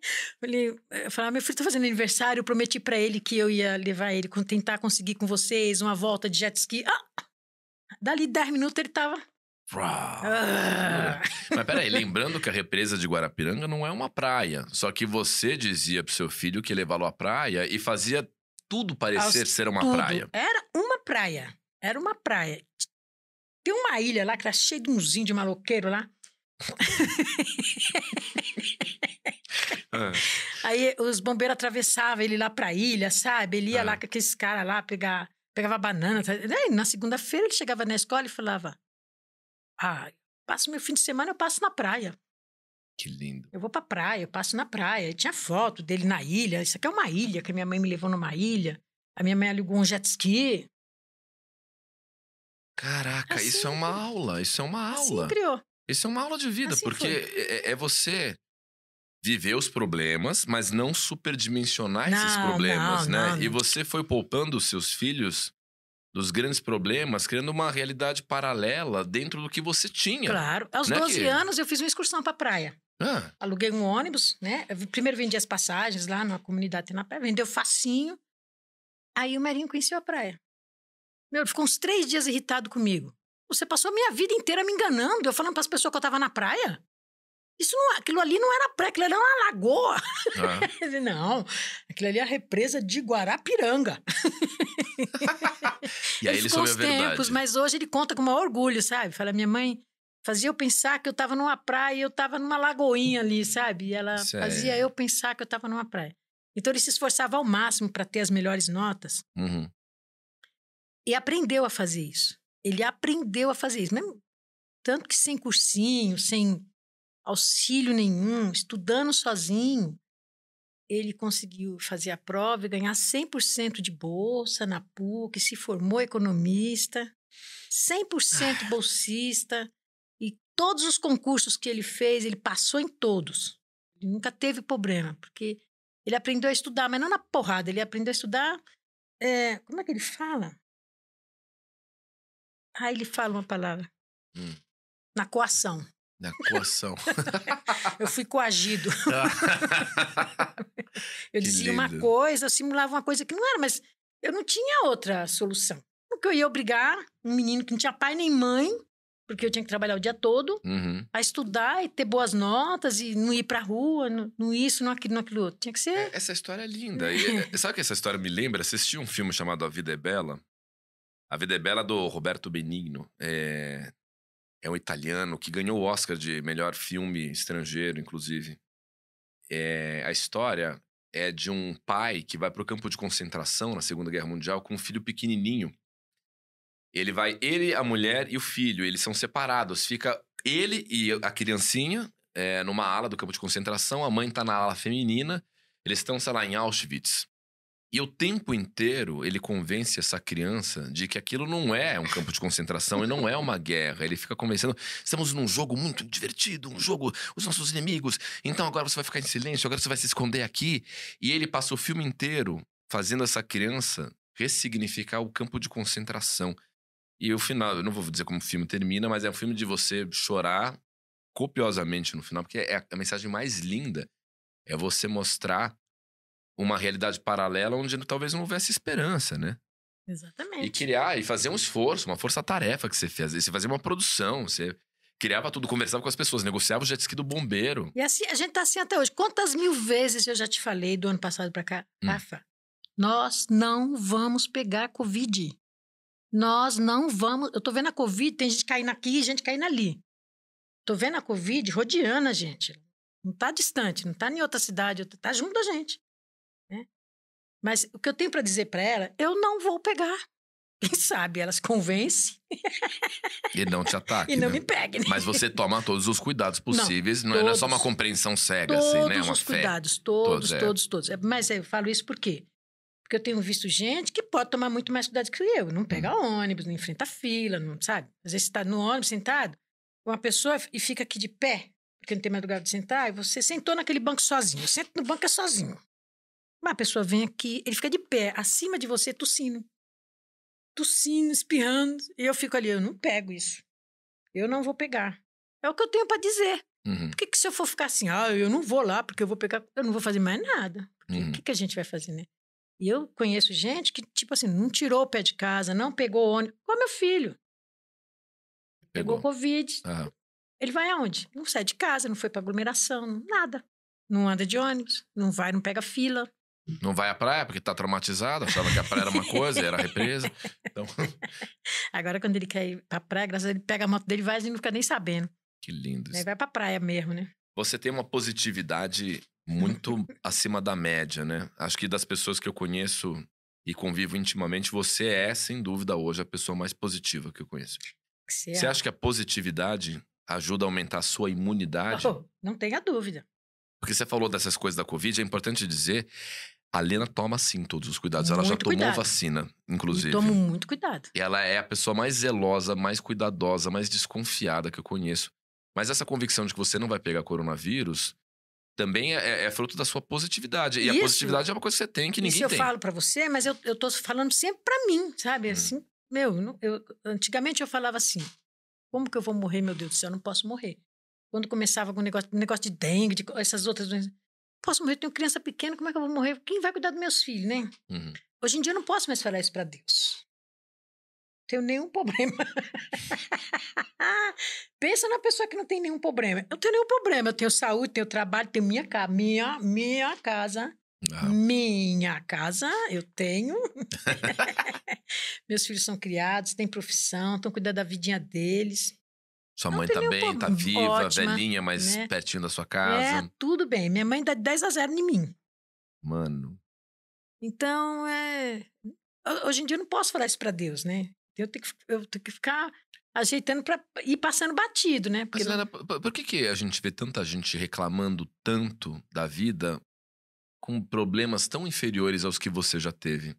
ele falava, ah, meu filho tá fazendo aniversário, eu prometi para ele que eu ia levar ele, tentar conseguir com vocês uma volta de jet ski. Ah, dali 10 minutos ele tava... Ah. Mas peraí, lembrando que a represa de Guarapiranga não é uma praia. Só que você dizia pro seu filho que levá-lo à praia e fazia tudo parecer Aos, ser uma tudo. praia. Era uma praia. Era uma praia. Tem uma ilha lá que era cheia de umzinho de maloqueiro lá. Ah. Aí os bombeiros atravessavam ele lá pra ilha, sabe? Ele ia ah. lá com aqueles caras lá, pegar, pegava banana. Tá? Aí, na segunda-feira ele chegava na escola e falava: Ah, passo meu fim de semana, eu passo na praia. Que lindo. Eu vou pra praia, eu passo na praia. E tinha foto dele na ilha. Isso aqui é uma ilha, que a minha mãe me levou numa ilha. A minha mãe alugou um jet ski. Caraca, assim, isso é uma aula. Isso é uma assim aula. Assim criou. Isso é uma aula de vida, assim porque é, é, é, você viver os problemas, mas não superdimensionar não, esses problemas, não, né? Não, e você foi poupando os seus filhos dos grandes problemas, criando uma realidade paralela dentro do que você tinha. Claro. Aos né? 12 que... anos eu fiz uma excursão para praia. Ah. Aluguei um ônibus, né? Eu primeiro vendi as passagens lá na comunidade Tenapé, vendeu facinho. Aí o Marinho conheceu a praia. Meu, ele ficou uns três dias irritado comigo. Você passou a minha vida inteira me enganando, eu falando para as pessoas que eu estava na praia. Isso não, aquilo ali não era praia, aquilo ali era uma lagoa. É. Ele, não, aquilo ali é a represa de Guarapiranga. e aí ele, ele soube a verdade. Tempos, mas hoje ele conta com o maior orgulho, sabe? Fala, minha mãe fazia eu pensar que eu estava numa praia e eu estava numa lagoinha ali, sabe? E ela Sério? fazia eu pensar que eu estava numa praia. Então ele se esforçava ao máximo para ter as melhores notas. Uhum e aprendeu a fazer isso. Ele aprendeu a fazer isso, mesmo tanto que sem cursinho, sem auxílio nenhum, estudando sozinho, ele conseguiu fazer a prova e ganhar 100% de bolsa na PUC, se formou economista, 100% ah. bolsista e todos os concursos que ele fez, ele passou em todos. Ele nunca teve problema, porque ele aprendeu a estudar, mas não na porrada, ele aprendeu a estudar. É, como é que ele fala? Aí ele fala uma palavra. Hum. Na coação. Na coação. eu fui coagido. eu que dizia lindo. uma coisa, eu simulava uma coisa que não era, mas eu não tinha outra solução. Porque eu ia obrigar um menino que não tinha pai nem mãe, porque eu tinha que trabalhar o dia todo, uhum. a estudar e ter boas notas e não ir pra rua, não, não isso, não aquilo, não aquilo outro. Tinha que ser. É, essa história é linda. E, é, é, sabe que essa história me lembra? Assisti um filme chamado A Vida é Bela, a Vida é Bela do Roberto Benigno é, é um italiano que ganhou o Oscar de melhor filme estrangeiro, inclusive. É, a história é de um pai que vai para o campo de concentração na Segunda Guerra Mundial com um filho pequenininho. Ele vai, ele, a mulher e o filho, eles são separados. Fica ele e a criancinha é, numa ala do campo de concentração, a mãe está na ala feminina, eles estão, sei lá, em Auschwitz. E o tempo inteiro ele convence essa criança de que aquilo não é um campo de concentração e não é uma guerra. Ele fica convencendo: estamos num jogo muito divertido, um jogo, os nossos inimigos, então agora você vai ficar em silêncio, agora você vai se esconder aqui. E ele passa o filme inteiro fazendo essa criança ressignificar o campo de concentração. E o final, eu não vou dizer como o filme termina, mas é um filme de você chorar copiosamente no final, porque é a mensagem mais linda é você mostrar uma realidade paralela onde talvez não houvesse esperança, né? Exatamente. E criar, e fazer um esforço, uma força-tarefa que você fez. Você fazia uma produção, você criava tudo, conversava com as pessoas, negociava o jet ski do bombeiro. E assim, a gente tá assim até hoje. Quantas mil vezes eu já te falei do ano passado para cá, hum. Rafa? Nós não vamos pegar Covid. Nós não vamos. Eu tô vendo a Covid, tem gente caindo aqui, gente caindo ali. Tô vendo a Covid rodeando a gente. Não tá distante, não tá em outra cidade, tá junto da gente. Mas o que eu tenho para dizer para ela, eu não vou pegar. Quem sabe elas convencem. E não te ataque. e não né? me pegue. Né? Mas você toma todos os cuidados possíveis, não, todos, é, não, é, só uma compreensão cega, todos assim, né? Uma os fé. cuidados, todos, todos, é. todos, é, Mas eu falo isso por quê? Porque eu tenho visto gente que pode tomar muito mais cuidado que eu. Não pega hum. ônibus, não enfrenta fila, não sabe? Às vezes você está no ônibus sentado, uma pessoa e fica aqui de pé, porque não tem mais lugar de sentar, e você sentou naquele banco sozinho. Eu sento no banco é sozinho. Mas a pessoa vem aqui, ele fica de pé, acima de você, tossindo. Tossindo, espirrando. E eu fico ali, eu não pego isso. Eu não vou pegar. É o que eu tenho para dizer. Uhum. Por que, que se eu for ficar assim, ah, eu não vou lá porque eu vou pegar, eu não vou fazer mais nada. O uhum. que, que a gente vai fazer, né? E eu conheço gente que, tipo assim, não tirou o pé de casa, não pegou ônibus. Qual meu filho? Pegou, pegou Covid. Uhum. Ele vai aonde? Não sai de casa, não foi para aglomeração, nada. Não anda de ônibus, não vai, não pega fila, não vai à praia porque tá traumatizado, achava que a praia era uma coisa, era represa. Então... Agora, quando ele quer ir pra praia, graças a Deus, ele pega a moto dele e vai e não fica nem sabendo. Que lindo isso. Aí vai pra praia mesmo, né? Você tem uma positividade muito acima da média, né? Acho que das pessoas que eu conheço e convivo intimamente, você é, sem dúvida, hoje a pessoa mais positiva que eu conheço. Certo. Você é. acha que a positividade ajuda a aumentar a sua imunidade? Oh, não tenha dúvida. Porque você falou dessas coisas da Covid, é importante dizer a Lena toma sim todos os cuidados. Muito ela já tomou cuidado. vacina, inclusive. Eu tomo muito cuidado. Ela é a pessoa mais zelosa, mais cuidadosa, mais desconfiada que eu conheço. Mas essa convicção de que você não vai pegar coronavírus também é, é, é fruto da sua positividade. E Isso. a positividade é uma coisa que você tem que ninguém Isso eu falo para você, mas eu, eu tô falando sempre para mim, sabe? Hum. Assim, meu, eu, antigamente eu falava assim: como que eu vou morrer, meu Deus do céu? Eu não posso morrer. Quando começava com negócio, negócio de dengue, de, essas outras doenças posso morrer, eu tenho criança pequena, como é que eu vou morrer? Quem vai cuidar dos meus filhos, né? Uhum. Hoje em dia eu não posso mais falar isso para Deus. Não tenho nenhum problema. Pensa na pessoa que não tem nenhum problema. Eu tenho nenhum problema. Eu tenho saúde, tenho trabalho, tenho minha casa, minha, minha casa. Ah. Minha casa, eu tenho. Meus filhos são criados, têm profissão, estão cuidando da vidinha deles. Sua mãe não, tá bem, tá viva, ótima, velhinha, mas né? pertinho da sua é, casa. É, tudo bem. Minha mãe dá 10 a 0 em mim. Mano. Então, é. Hoje em dia eu não posso falar isso pra Deus, né? Eu tenho que, eu tenho que ficar ajeitando pra ir passando batido, né? Porque mas, não... por que, que a gente vê tanta gente reclamando tanto da vida com problemas tão inferiores aos que você já teve?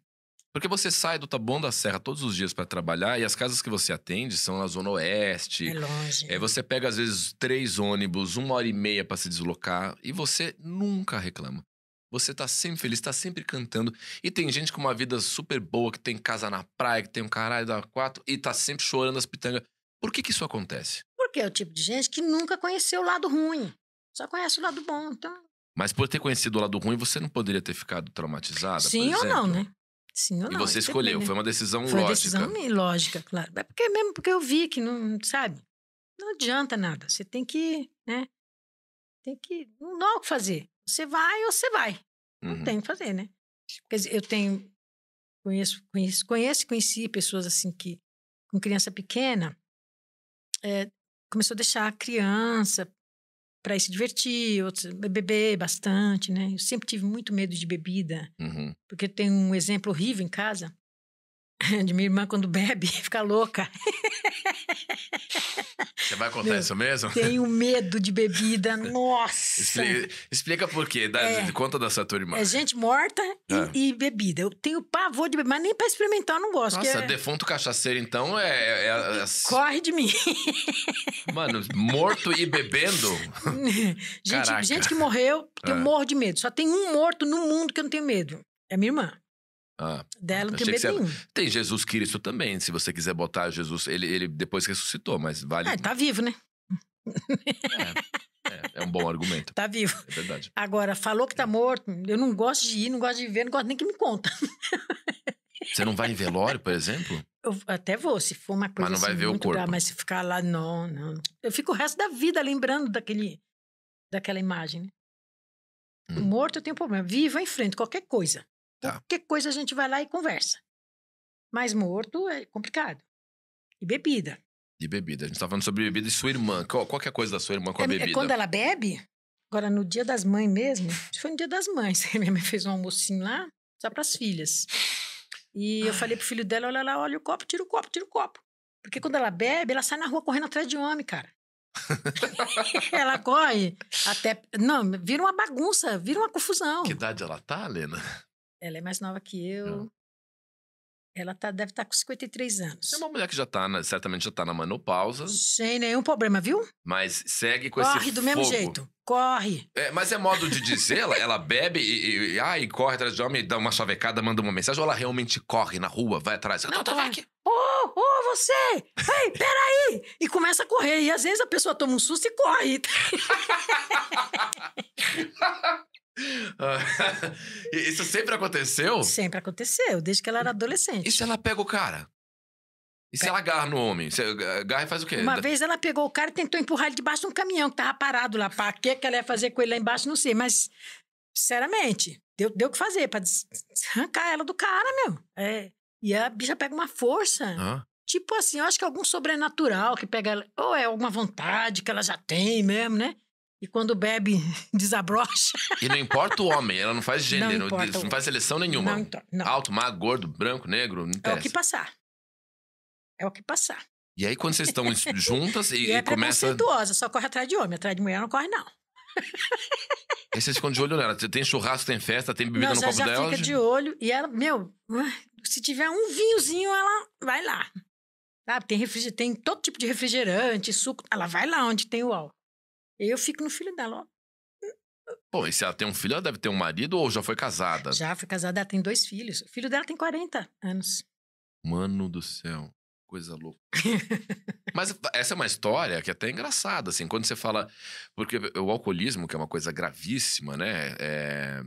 Porque você sai do Taboão da Serra todos os dias para trabalhar e as casas que você atende são na Zona Oeste. É longe. É, você pega, às vezes, três ônibus, uma hora e meia para se deslocar e você nunca reclama. Você tá sempre feliz, tá sempre cantando. E tem gente com uma vida super boa, que tem casa na praia, que tem um caralho da quatro e tá sempre chorando as pitangas. Por que que isso acontece? Porque é o tipo de gente que nunca conheceu o lado ruim. Só conhece o lado bom, então... Mas por ter conhecido o lado ruim, você não poderia ter ficado traumatizada? Sim ou não, né? Sim ou não. E você escolheu, foi uma decisão foi lógica. Uma decisão lógica, claro. É porque é mesmo porque eu vi que não, sabe? Não adianta nada. Você tem que, né? Tem que. Não há o que fazer. Você vai ou você vai. Não uhum. tem o que fazer, né? Quer dizer, eu tenho. Conheço, conheço, conheço, conheci pessoas assim que, com criança pequena, é, começou a deixar a criança para se divertir, outros beber bastante, né? Eu sempre tive muito medo de bebida, uhum. porque tem um exemplo horrível em casa de minha irmã quando bebe, fica louca. Você vai contar Meu, isso mesmo? Tenho medo de bebida, nossa! Explica, explica por quê, dá, é, conta dessa irmã? É gente morta e, ah. e, bebida. Eu tenho pavor de bebida, mas nem pra experimentar eu não gosto. Nossa, é... defunto cachaceiro então é, é, é Corre de mim. Mano, morto e bebendo? gente, gente que morreu, eu ah. morro de medo. Só tem um morto no mundo que eu não tenho medo. É minha irmã. Ah, dela não tem bebezinho. nenhum Tem Jesus Cristo também, se você quiser botar Jesus. Ele, ele depois ressuscitou, mas vale. Ah, tá vivo, né? É, é, é um bom argumento. Tá vivo. É verdade. Agora, falou que tá é. morto, eu não gosto de ir, não gosto de ver, não gosto nem que me conta. Você não vai em velório, por exemplo? Eu até vou, se for uma coisa. Mas não vai assim, ver o corpo. Grave, mas se ficar lá, não, não. Eu fico o resto da vida lembrando daquele, daquela imagem, né? Hum. Morto eu tenho problema. Vivo eu enfrento qualquer coisa. Então, tá. Qualquer coisa a gente vai lá e conversa. Mas morto é complicado. E bebida. E bebida. A gente tá falando sobre bebida e sua irmã. Qual, qual é a coisa da sua irmã com a é, é bebida? É quando ela bebe, agora no dia das mães mesmo, foi no dia das mães. Minha mãe fez um almocinho lá, só para as filhas. E eu Ai. Ah. falei pro filho dela: olha lá, olha o copo, tira o copo, tira o copo. Porque quando ela bebe, ela sai na rua correndo atrás de homem, cara. ela corre até. Não, vira uma bagunça, vira uma confusão. Que idade ela tá, Lena? Ela é mais nova que eu. Hum. Ela tá, deve estar tá com 53 é anos. É uma mulher que já tá, na, certamente já tá na menopausa. Sem nenhum problema, viu? Mas segue com corre esse Corre do fogo. mesmo jeito. Corre. É, mas é modo de dizer, ela, ela bebe e, e, ah, e corre atrás de homem, dá uma chavecada, manda uma mensagem, ou ela realmente corre na rua, vai atrás. Não, não tá aqui. Ô, oh, ô, oh, você! Ei, peraí! E começa a correr. E às vezes a pessoa toma um susto e corre. Isso sempre aconteceu? Sempre aconteceu, desde que ela era adolescente. E se ela pega o cara? E se ela agarra no homem? Se eh, agarra e faz o quê? Uma vez ela pegou o cara e tentou empurrar ele debaixo de um caminhão que tava parado lá. Pra que ela ia fazer com ele lá embaixo, não sei. Mas, sinceramente, deu o que fazer pra arrancar ela do cara, meu. É. E a bicha pega uma força. Ah. Tipo assim, eu acho que é algum sobrenatural que pega ela. Ou é alguma vontade que ela já tem mesmo, né? E quando bebe, desabrocha. E não importa o homem, ela não faz gênero, não, importa, não faz seleção nenhuma. Não, não. Alto, magro, gordo, branco, negro, não interessa. É o que passar. É o que passar. E aí, quando vocês estão juntas e, e, é e começa. É só corre atrás de homem, atrás de mulher não corre, não. aí vocês ficam de olho nela. Tem churrasco, tem festa, tem bebida não, no copo dela. dela. Ela fica de olho e ela, meu, se tiver um vinhozinho, ela vai lá. Sabe? Tem, tem todo tipo de refrigerante, suco. Ela vai lá onde tem o álcool. Eu fico no filho dela. Bom, e se ela tem um filho, ela deve ter um marido ou já foi casada? Já foi casada, ela tem dois filhos. O filho dela tem 40 anos. Mano do céu, coisa louca. Mas essa é uma história que é até engraçada, assim, quando você fala. Porque o alcoolismo, que é uma coisa gravíssima, né? É,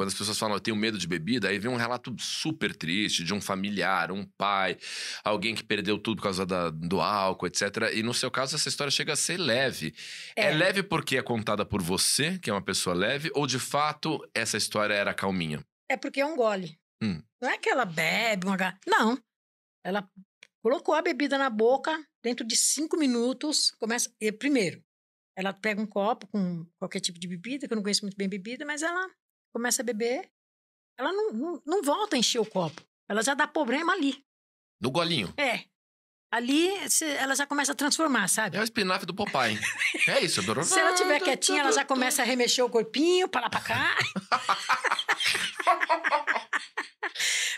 quando as pessoas falam, eu tenho medo de bebida, aí vem um relato super triste de um familiar, um pai, alguém que perdeu tudo por causa da, do álcool, etc. E no seu caso, essa história chega a ser leve. É. é leve porque é contada por você, que é uma pessoa leve, ou de fato essa história era calminha? É porque é um gole. Hum. Não é que ela bebe uma. Não. Ela colocou a bebida na boca, dentro de cinco minutos, começa. E, primeiro, ela pega um copo com qualquer tipo de bebida, que eu não conheço muito bem bebida, mas ela começa a beber, ela não, não, não volta a encher o copo. Ela já dá problema ali. No golinho? É. Ali ela já começa a transformar, sabe? É o espinafre do papai é isso, adorou. Se ela estiver quietinha, ela já começa a remexer o corpinho para lá para cá.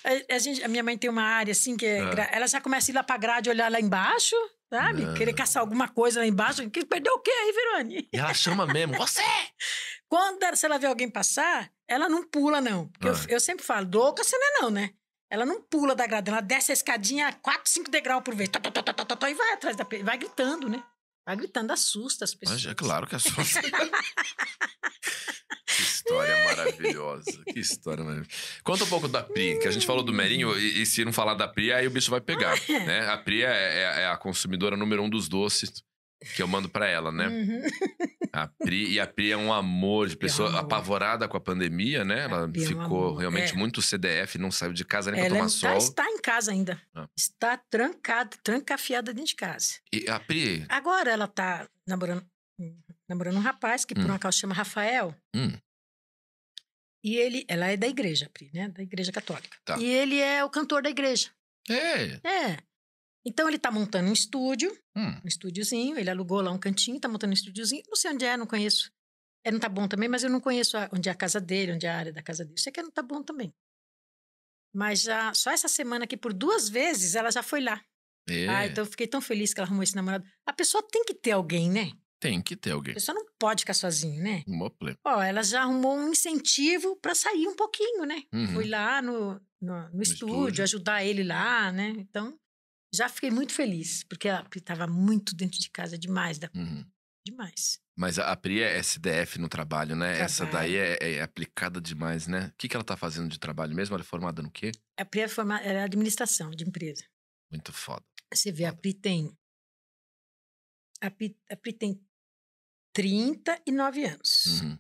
a, gente, a, minha mãe tem uma área assim que é, é. ela já começa a ir lá para grade olhar lá embaixo, sabe? Não. Ah. Querer caçar alguma coisa lá embaixo. Perdeu o quê aí, Verone? E ela chama mesmo: Você! Quando se ela vê alguém passar, ela não pula, não. Porque ah. eu, eu, sempre falo, louca você não é não, né? Ela não pula da grade, ela desce a escadinha 4, 5 degraus por vez. Tó, tó, tó, e vai atrás da vai gritando, né? Vai gritando, assusta as pessoas. Mas é claro que assusta. que história maravilhosa. Que história maravilhosa. Conta um pouco da Pri, que a gente falou do Merinho, e, e se não falar da Pri, aí o bicho vai pegar. né? A Pri é, é, é a consumidora número um dos doces que eu mando para ela, né? Uhum. A Pri, e a Pri é um amor de pessoa é um amor. apavorada com a pandemia, né? Ela é, é ficou realmente é. muito CDF, não saiu de casa nem ela pra tomar tá, sol. Ela está em casa ainda. Ah. Está trancada, trancafiada dentro de casa. E a Pri? Agora ela tá namorando, namorando um rapaz que por hum. um acaso chama Rafael. Hum. E ele, ela é da igreja, Pri, né? Da igreja católica. Tá. E ele é o cantor da igreja. É. É. Então ele tá montando um estúdio, hum. um estúdiozinho, ele alugou lá um cantinho, tá montando um estúdiozinho, não sei onde é, não conheço. É no tá bom também, mas eu não conheço a, onde é a casa dele, onde é a área da casa dele. Sei que é no bom também. Mas já, só essa semana aqui, por duas vezes, ela já foi lá. Ah, é. Ah, então eu fiquei tão feliz que ela arrumou esse namorado. A pessoa tem que ter alguém, né? Tem que ter alguém. A pessoa não pode ficar sozinha, né? Mople. Ó, ela já arrumou um incentivo para sair um pouquinho, né? Uhum. Fui lá no, no, no, no estúdio, estúdio, ajudar ele lá, né? Então, já fiquei muito feliz, porque a Pri estava muito dentro de casa, demais. Da... Uhum. Demais. Mas a Pri é SDF no trabalho, né? Trabalho. Essa daí é, é, aplicada demais, né? O que, que ela está fazendo de trabalho mesmo? Ela é formada no quê? A Pri é formada, é administração de empresa. Muito foda. Você vê, foda. a Pri tem. A Pri, a Pri tem 39 anos. Uhum.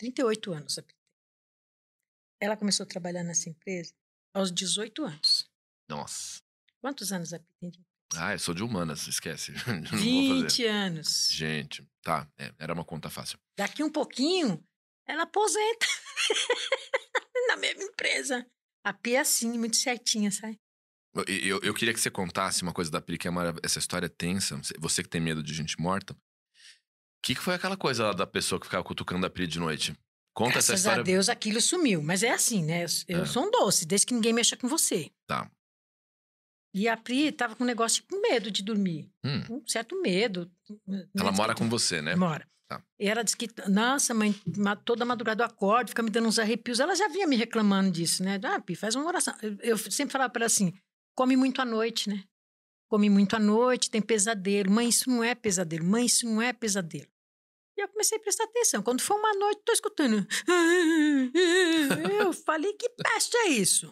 38 anos a Pri tem. Ela começou a trabalhar nessa empresa aos 18 anos. Nossa. Quantos anos a Pitendinha? Ah, eu sou de humanas, esquece. 20 anos. Gente, tá, é, era uma conta fácil. Daqui um pouquinho, ela aposenta na mesma empresa. A Pia, é assim, muito certinha, sabe? Eu, eu, queria que você contasse uma coisa da Pri, que é marav- essa história é tensa. Você que tem medo de gente morta. O que, que foi aquela coisa lá da pessoa que ficava cutucando a Pri de noite? Conta Graças essa história. Graças a Deus, aquilo sumiu. Mas é assim, né? Eu, eu é. sou um doce, desde que ninguém mexa com você. Tá. E a Pri tava com um negócio tipo medo de dormir. Hum. Um certo medo. ela mora com você, né? Mora. Tá. E ela disse que, nossa, mãe, toda madrugada eu acordo, fica me dando uns arrepios. Ela já vinha me reclamando disso, né? Ah, Pri, faz uma oração. Eu sempre falava para ela assim: come muito à noite, né? Come muito à noite, tem pesadelo. Mãe, isso não é pesadelo. Mãe, isso não é pesadelo. E eu comecei a prestar atenção. Quando foi uma noite, tô escutando. Eu falei, que peste é isso?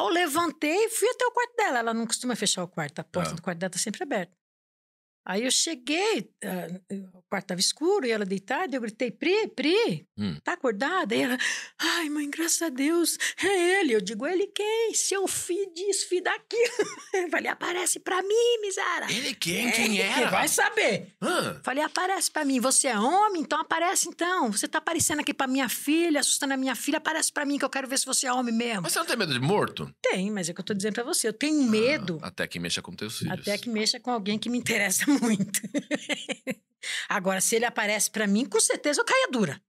eu levantei e fui até o quarto dela. Ela não costuma fechar o quarto, a porta ah. do quarto dela tá sempre aberta. Aí eu cheguei, uh, o quarto estava escuro e ela deitada, eu gritei, Pri, Pri, hum. tá acordada? E ela, ai mãe, graças a Deus, é ele. Eu digo, ele quem? Seu filho disso, filho daquilo. Eu falei, aparece pra mim, misera. Ele quem? É, quem era? Vai saber. Hum. Falei, aparece pra mim, você é homem? Então aparece então. Você tá aparecendo aqui pra minha filha, assustando a minha filha, aparece pra mim que eu quero ver se você é homem mesmo. Mas você não tem medo de morto? Tem, mas é o que eu tô dizendo pra você, eu tenho ah, medo. Ah, até que mexa com teus filhos. Até que mexa com alguém que me interessa muito. Agora, se ele aparece para mim, com certeza eu caia dura.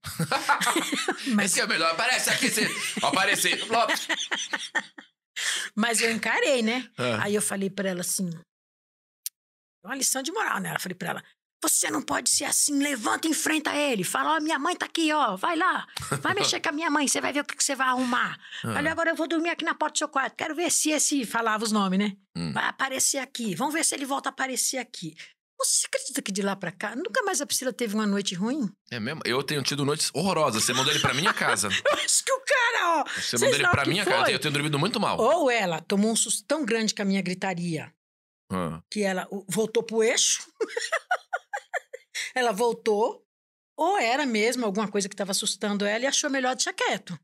Mas... Esse é o melhor. Aparece aqui, você... aparecer. Mas eu encarei, né? Ah. Aí eu falei para ela assim... Uma lição de moral, né? Eu falei para ela... Você não pode ser assim, levanta e enfrenta ele. Fala, ó, minha mãe tá aqui, ó, vai lá. Vai mexer com a minha mãe, você vai ver o que, que você vai arrumar. Ah. Falei, agora eu vou dormir aqui na porta do seu quarto. Quero ver se esse, falava os nomes, né? Hum. Vai aparecer aqui. Vamos ver se ele volta a aparecer aqui. Você acredita que de lá para cá, nunca mais a Priscila teve uma noite ruim? É mesmo? Eu tenho tido noites horrorosas. Você mandou ele pra minha casa. eu acho que o cara, ó. Você mandou ele pra minha foi. casa. Eu tenho dormido muito mal. Ou ela tomou um susto tão grande com a minha gritaria ah. que ela voltou pro eixo. ela voltou. Ou era mesmo alguma coisa que estava assustando ela e achou melhor deixar quieto.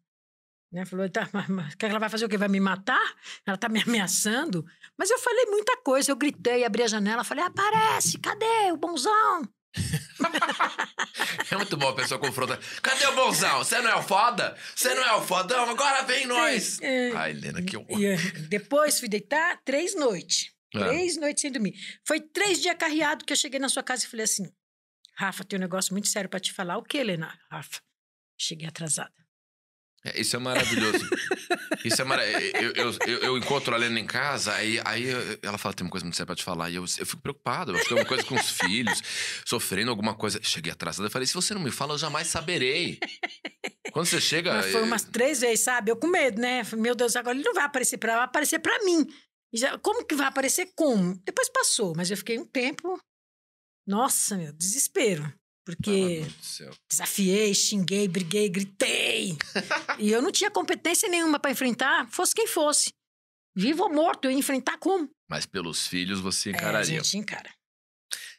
Né? Falou, tá, mas que ela vai fazer o quê? Vai me matar? Ela tá me ameaçando? Mas eu falei muita coisa, eu gritei, abri a janela, falei, aparece, cadê o bonzão? é muito bom a pessoa confronta. Cadê o bonzão? Você não é o foda? Você não é o fodão? Agora vem nós! É, é, Ai, Helena, que horror. É, depois fui deitar três noites. Ah. Três noites sem dormir. Foi três dias carreado que eu cheguei na sua casa e falei assim: Rafa, tem um negócio muito sério para te falar. O que, Helena? Rafa, cheguei atrasada. É, isso é maravilhoso. isso é maravilhoso. Eu, eu, eu, eu, encontro a Lena em casa, aí, aí ela fala: tem uma coisa muito séria pra te falar. E eu, eu fico preocupado. Eu acho que tem é alguma coisa com os filhos, sofrendo alguma coisa. Cheguei atrasada e falei: se você não me fala, eu jamais saberei. Quando você chega. Mas foi umas três vezes, sabe? Eu com medo, né? Meu Deus, agora ele não vai aparecer pra ela, vai aparecer pra mim. Já, como que vai aparecer? Como? Depois passou, mas eu fiquei um tempo. Nossa, meu, desespero. Porque ah, desafiei, xinguei, briguei, gritei. e eu não tinha competência nenhuma para enfrentar, fosse quem fosse. Vivo ou morto, eu ia enfrentar como? Mas pelos filhos você encararia. É, a gente encara.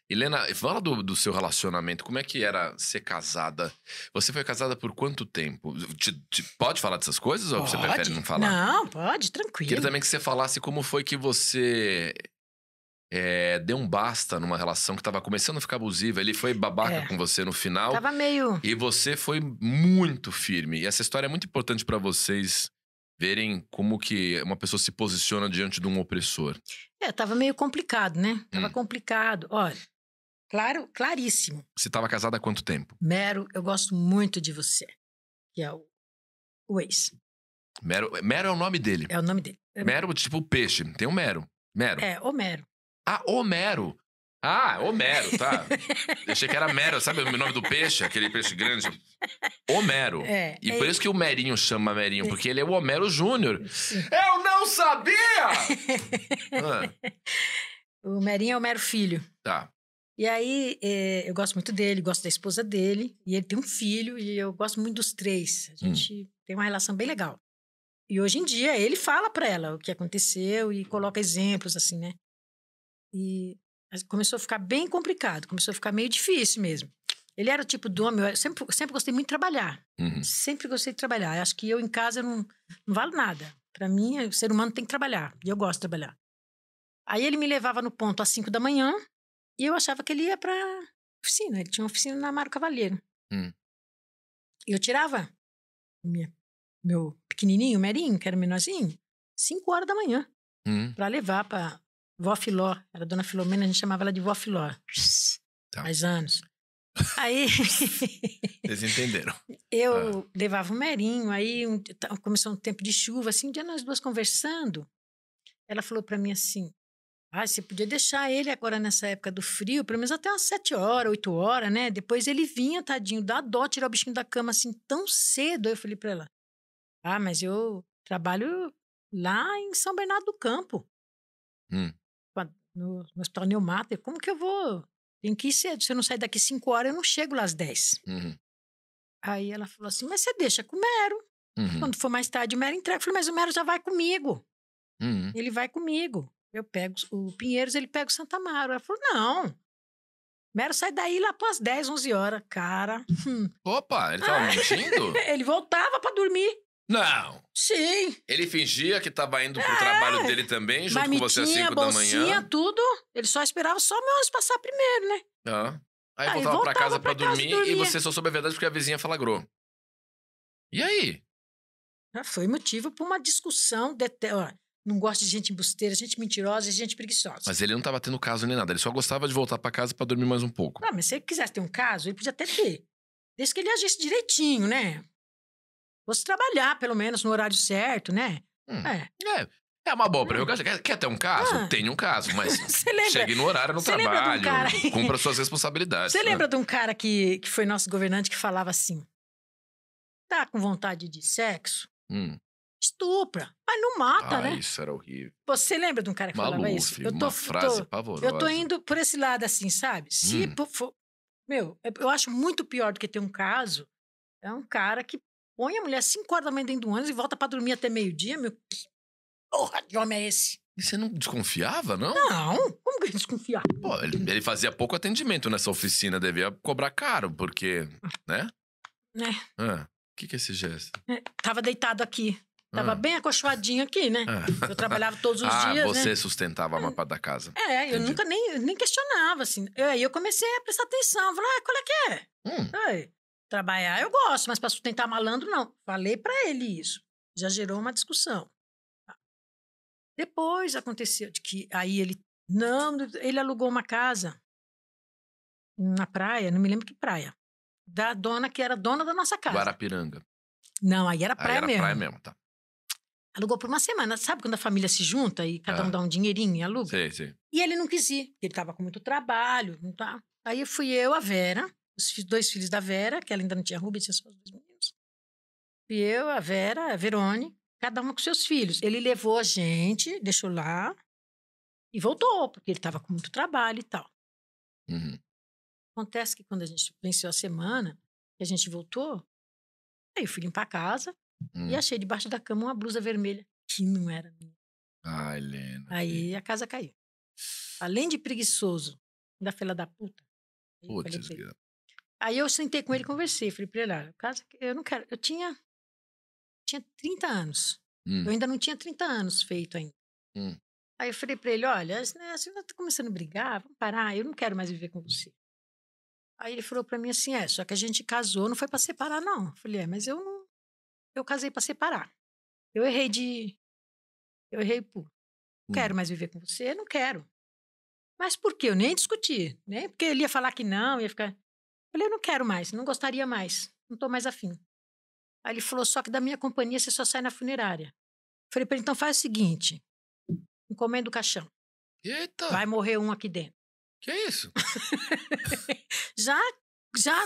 Helena, fala do, do, seu relacionamento. Como é que era ser casada? Você foi casada por quanto tempo? Te, te, pode falar dessas coisas pode. ou você prefere não falar? Não, pode, tranquilo. Queria também que você falasse como foi que você é, deu um basta numa relação que estava começando a ficar abusiva. Ele foi babaca é. com você no final. Tava meio. E você foi muito firme. E essa história é muito importante para vocês verem como que uma pessoa se posiciona diante de um opressor. É, tava meio complicado, né? Tava hum. complicado. Olha, claro, claríssimo. Você tava casada há quanto tempo? Mero, eu gosto muito de você. Que é o, o ex. Mero, mero é o nome dele. É o nome dele. mero, tipo peixe. Tem um mero. Mero. É, Mero. Ah, Homero. Ah, Homero, tá. Eu achei que era Mero, sabe o nome do peixe? Aquele peixe grande. Homero. É, e é por isso que o Merinho chama Merinho, porque ele é o Homero Júnior. Eu não sabia! ah. O Merinho é o Homero Filho. Ah. Tá. E aí, é, eu gosto muito dele, gosto da esposa dele, e ele tem um filho, e eu gosto muito dos três. A hum. gente hum. tem uma relação bem legal. E hoje em dia, ele fala para ela o que aconteceu e coloca exemplos, assim, né? E começou a ficar bem complicado, começou a ficar meio difícil mesmo. Ele era o tipo do homem, eu sempre, sempre gostei muito de trabalhar. Uhum. Sempre gostei de trabalhar. acho que eu em casa não, não valo nada. Para mim, o ser humano tem que trabalhar. E eu gosto de trabalhar. Aí ele me levava no ponto às cinco da manhã e eu achava que ele ia para oficina. Ele tinha uma oficina na Mário Cavalheiro. Uhum. Eu tirava minha, meu pequenininho, o Merinho, que era menorzinho, cinco horas da manhã, uhum. para levar para Vó Filó, era Dona Filomena, a gente chamava ela de Vó Filó. Tá. Mais anos. Aí. Vocês entenderam. Eu ah. levava um merinho, aí um, tá, começou um tempo de chuva, assim, um dia nós duas conversando. Ela falou para mim assim: ah, você podia deixar ele agora nessa época do frio, pelo menos até umas sete horas, oito horas, né? Depois ele vinha, tadinho, dá dó tirar o bichinho da cama assim tão cedo. Aí eu falei para ela: ah, mas eu trabalho lá em São Bernardo do Campo. Hum no, no Hospital como que eu vou? Tem que ir cedo. Se eu não sair daqui cinco horas, eu não chego lá às dez Uhum. Aí ela falou assim: Mas você deixa com o Mero. Uhum. Quando for mais tarde, o Mero entrega. Eu falei: Mas o Mero já vai comigo. Uhum. Ele vai comigo. Eu pego o Pinheiros, ele pega o Santa Mara Ela falou: Não. Mero sai daí lá após 10, 11 horas, cara. Hum. Opa, ele tava mentindo? ele voltava para dormir. Não. Sim. Ele fingia que estava indo pro é. trabalho dele também, junto com você às 5 da manhã. tudo. Ele só esperava só meus passar primeiro, né? Ah. Aí, Aí voltava pra casa pra, pra casa dormir e você só soube a verdade porque a vizinha falagrou. E aí? Já foi motivo pra uma discussão. De... Não gosta de gente embusteira, gente mentirosa, gente preguiçosa. Mas ele não tava tendo caso nem nada. Ele só gostava de voltar para casa para dormir mais um pouco. Não, mas se ele quisesse ter um caso, ele podia até ter. Desde que ele agisse direitinho, né? Você trabalhar, pelo menos, no horário certo, né? Hum. É. é. É uma boa prerrogativa. Hum. Quer, quer ter um caso? Ah. Tem um caso, mas chegue no horário no Cê trabalho, um cara... cumpra suas responsabilidades. Você né? lembra de um cara que, que foi nosso governante que falava assim: tá com vontade de sexo? Hum. Estupra, mas não mata, ah, né? Isso era horrível. Você lembra de um cara que Maluf, falava isso? Eu tô, uma frase tô, pavorosa. Eu tô indo por esse lado assim, sabe? Se hum. for, meu, eu acho muito pior do que ter um caso. É um cara que Põe a mulher cinco horas da manhã dentro do ônibus e volta para dormir até meio-dia, meu. Que porra de homem é esse? E você não desconfiava, não? Não, como que ele desconfiava? Pô, ele, ele fazia pouco atendimento nessa oficina, devia cobrar caro, porque, né? Né? O é. ah, que, que é esse gesto? É, tava deitado aqui. Tava ah. bem acolchoadinho aqui, né? É. Eu trabalhava todos os ah, dias. Ah, você né? sustentava a mapa da casa. É, Entendi. eu nunca nem, nem questionava, assim. Aí eu comecei a prestar atenção. Falei, ah, qual é que é? Hum. Aí, trabalhar eu gosto, mas para sustentar malandro, não. Falei para ele isso. Já gerou uma discussão. Depois aconteceu de que aí ele não, ele alugou uma casa na praia, não me lembro que praia, da dona que era dona da nossa casa. Guarapiranga. Não, aí era praia aí era mesmo. Praia mesmo, tá. Alugou por uma semana. Sabe quando a família se junta e cada um é. dá um dinheirinho e aluga? Sim, sim. E ele não quis ir, ele estava com muito trabalho, não tá? Aí fui eu, a Vera, os dois filhos da Vera, que ela ainda não tinha Ruby, tinha só os dois meninos. E eu, a Vera, a Verônica, cada uma com seus filhos. Ele levou a gente, deixou lá e voltou, porque ele estava com muito trabalho e tal. Uhum. Acontece que quando a gente venceu a semana, que a gente voltou, aí eu fui limpar a casa uhum. e hum. achei debaixo da cama uma blusa vermelha, que não era minha. Ah, Helena. Aí que... a casa caiu. Além de preguiçoso, da fela da puta. Putz, Aí eu sentei com ele e conversei. Falei pra ele, olha, eu não quero. Eu tinha, tinha 30 anos. Hum. Eu ainda não tinha 30 anos feito ainda. Hum. Aí eu falei pra ele, olha, né, você tá começando a brigar, vamos parar, eu não quero mais viver com hum. você. Aí ele falou pra mim assim, é, só que a gente casou, não foi pra separar, não. Eu falei, é, mas eu não... Eu casei pra separar. Eu errei de... Eu errei por... Não hum. quero mais viver com você, não quero. Mas por quê? Eu nem discuti, né? Porque ele ia falar que não, ia ficar... Falei, eu não quero mais, não gostaria mais, não estou mais afim. Aí ele falou, só que da minha companhia você só sai na funerária. Falei para ele, então faz o seguinte, encomenda o caixão. Eita! Vai morrer um aqui dentro. Que isso? já, já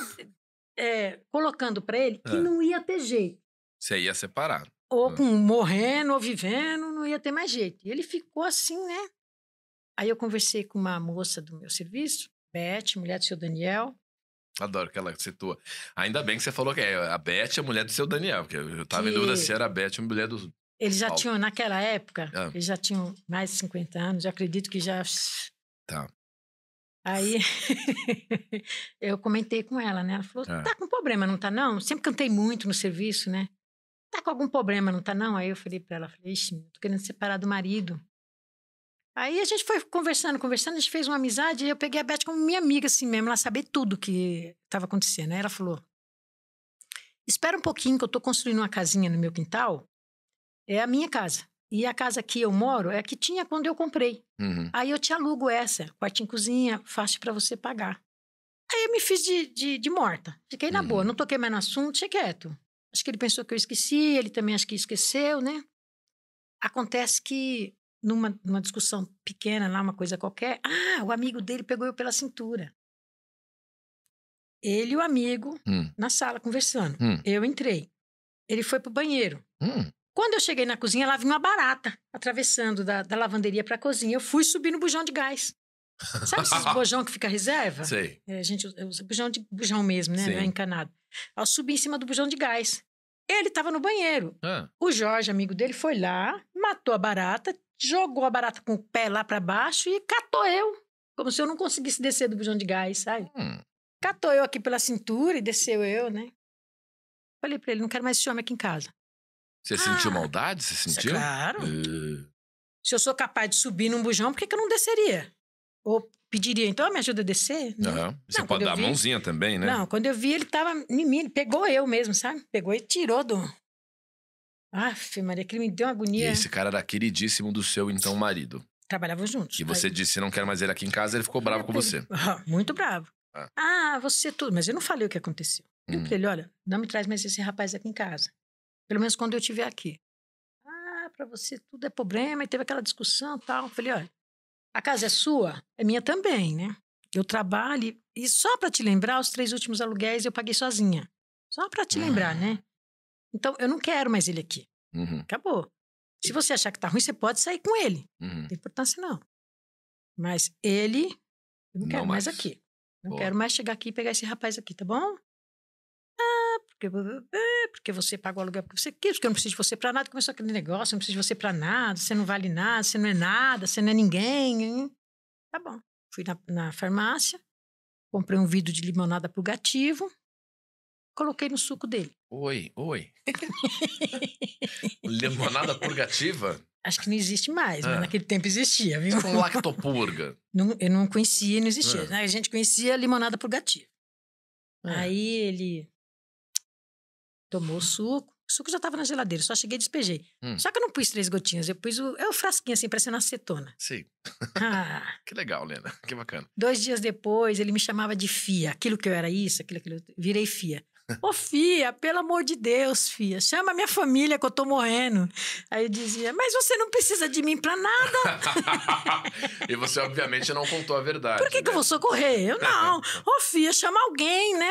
é, colocando para ele que é. não ia ter jeito. Você ia separar. Ou ah. com, morrendo, ou vivendo, não ia ter mais jeito. E ele ficou assim, né? Aí eu conversei com uma moça do meu serviço, Beth, mulher do seu Daniel, Adoro que ela citou. Ainda bem que você falou que é a Beth é a mulher do seu Daniel, porque eu tava que... em dúvida se era a Beth a mulher do. Eles já Paulo. tinham, naquela época, ah. eles já tinham mais de 50 anos, eu acredito que já. Tá. Aí eu comentei com ela, né? Ela falou: é. tá com problema, não tá não? Sempre cantei muito no serviço, né? Tá com algum problema, não tá não? Aí eu falei pra ela: falei, ixi, tô querendo separar do marido. Aí a gente foi conversando, conversando, a gente fez uma amizade e eu peguei a Beth como minha amiga, assim mesmo, ela saber tudo que estava acontecendo. Aí ela falou: Espera um pouquinho que eu estou construindo uma casinha no meu quintal, é a minha casa. E a casa que eu moro é a que tinha quando eu comprei. Uhum. Aí eu te alugo essa, quartinho cozinha, fácil para você pagar. Aí eu me fiz de, de, de morta. Fiquei uhum. na boa, uhum. não toquei mais no assunto, deixei quieto. Acho que ele pensou que eu esqueci, ele também acho que esqueceu, né? Acontece que numa, numa discussão pequena lá, uma coisa qualquer, ah, o amigo dele pegou eu pela cintura. Ele e o amigo hum. na sala conversando. Hum. Eu entrei. Ele foi pro banheiro. Hum. Quando eu cheguei na cozinha, lá vinha uma barata atravessando da, da lavanderia para cozinha. Eu fui subir no bujão de gás. Sabe esses bujão que fica reserva? Sei. É, a gente usa bujão de bujão mesmo, né? É encanado. Eu subi em cima do bujão de gás. Ele tava no banheiro. Ah. O Jorge, amigo dele, foi lá, matou a barata, jogou a barata com o pé lá para baixo e catou eu. Como se eu não conseguisse descer do bujão de gás, sabe? Hum. Catou eu aqui pela cintura e desceu eu, né? Falei pra ele, não quero mais esse homem aqui em casa. Você ah, sentiu maldade? Você sentiu? Claro. Uh. Se eu sou capaz de subir num bujão, por que, que eu não desceria? Ou pediria, então, me ajuda a descer? Não. Uhum. Você não, pode dar vi, a mãozinha também, né? Não, quando eu vi, ele tava em mim, ele pegou eu mesmo, sabe? Pegou e tirou do, Aff, Maria, que me deu uma agonia. E esse cara era queridíssimo do seu então marido. Trabalhavam juntos. E tá você Aí... disse, não quero mais ele aqui em casa, ele ficou bravo com você. Ah, muito bravo. Ah. ah. você tudo. Mas eu não falei o que aconteceu. Eu hum. falei, olha, não me traz mais esse rapaz aqui em casa. Pelo menos quando eu estiver aqui. Ah, para você tudo é problema. E teve aquela discussão tal. Eu falei, olha, a casa é sua, é minha também, né? Eu trabalho. E só para te lembrar, os três últimos aluguéis eu paguei sozinha. Só para te hum. lembrar, né? Então, eu não quero mais ele aqui. Uhum. Acabou. Se você achar que tá ruim, você pode sair com ele. Uhum. Não tem importância, não. Mas ele, eu não quero não mais. mais. aqui. Não Boa. quero mais chegar aqui e pegar esse rapaz aqui, tá bom? Ah, porque, é, porque você pagou o aluguel porque você quis, porque eu não preciso de você pra nada. Começou aquele negócio, eu não preciso de você pra nada, você não vale nada, você não é nada, você não é ninguém. Hein? Tá bom. Fui na, na farmácia, comprei um vidro de limonada pro gativo, coloquei no suco dele. Oi, oi. Limonada purgativa? Acho que não existe mais, mas é. naquele tempo existia, viu? Com tipo lactopurga. eu não conhecia, não existia. É. A gente conhecia limonada purgativa. É. Aí ele tomou o suco. O suco já estava na geladeira, só cheguei e despejei. Hum. Só que eu não pus três gotinhas, eu pus o, é o frasquinho assim, parecendo acetona. Sim. Ah. que legal, Lena, que bacana. Dois dias depois, ele me chamava de Fia, aquilo que eu era isso, aquilo que eu virei Fia. Ô, Fia, pelo amor de Deus, Fia, chama minha família que eu tô morrendo. Aí eu dizia, mas você não precisa de mim pra nada. e você, obviamente, não contou a verdade. Por que, né? que eu né? vou socorrer? Eu não. Ô, Fia, chama alguém, né?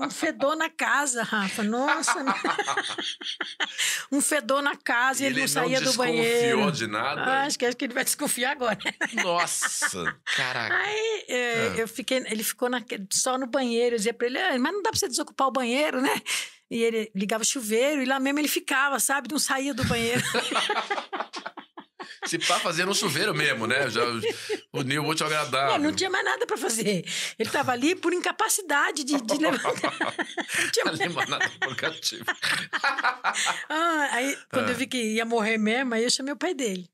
Um fedor na casa, Rafa. Nossa. Né? um fedor na casa e ele, ele não saía não do banheiro. Não desconfiou de nada? Ah, acho, que, acho que ele vai desconfiar agora. Nossa, caraca. Aí é, eu fiquei, ele ficou na, só no banheiro. Eu dizia pra ele, ah, mas não dá pra você desocupar o banheiro banheiro, né? E ele ligava o chuveiro e lá mesmo ele ficava, sabe? Não saía do banheiro. Se pá, fazia no chuveiro mesmo, né? Já, o Nil, vou te agradar. Não, é, não tinha mais nada para fazer. Ele estava ali por incapacidade de, de levantar. Não tinha mais nada ah, aí, quando ah. eu vi que ia morrer mesmo, aí eu chamei o pai dele.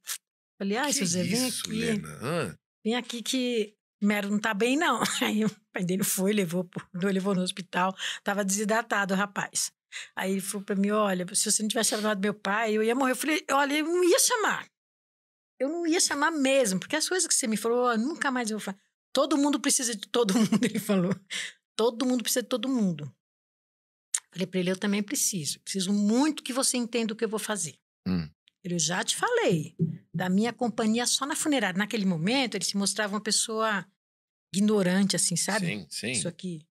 Falei, ai, Suzé, vem aqui. Lena? Vem aqui que Mero não tá bem, não. Aí o pai dele foi, levou, levou no hospital, tava desidratado o rapaz. Aí ele falou pra mim: olha, se você não tivesse chamado meu pai, eu ia morrer. Eu falei: olha, eu não ia chamar. Eu não ia chamar mesmo, porque as coisas que você me falou, nunca mais eu vou falar. Todo mundo precisa de todo mundo, ele falou. Todo mundo precisa de todo mundo. Falei pra ele: eu também preciso. Preciso muito que você entenda o que eu vou fazer. Hum. Eu já te falei da minha companhia só na funerária. Naquele momento, ele se mostrava uma pessoa ignorante, assim, sabe? Sim, sim. Isso aqui.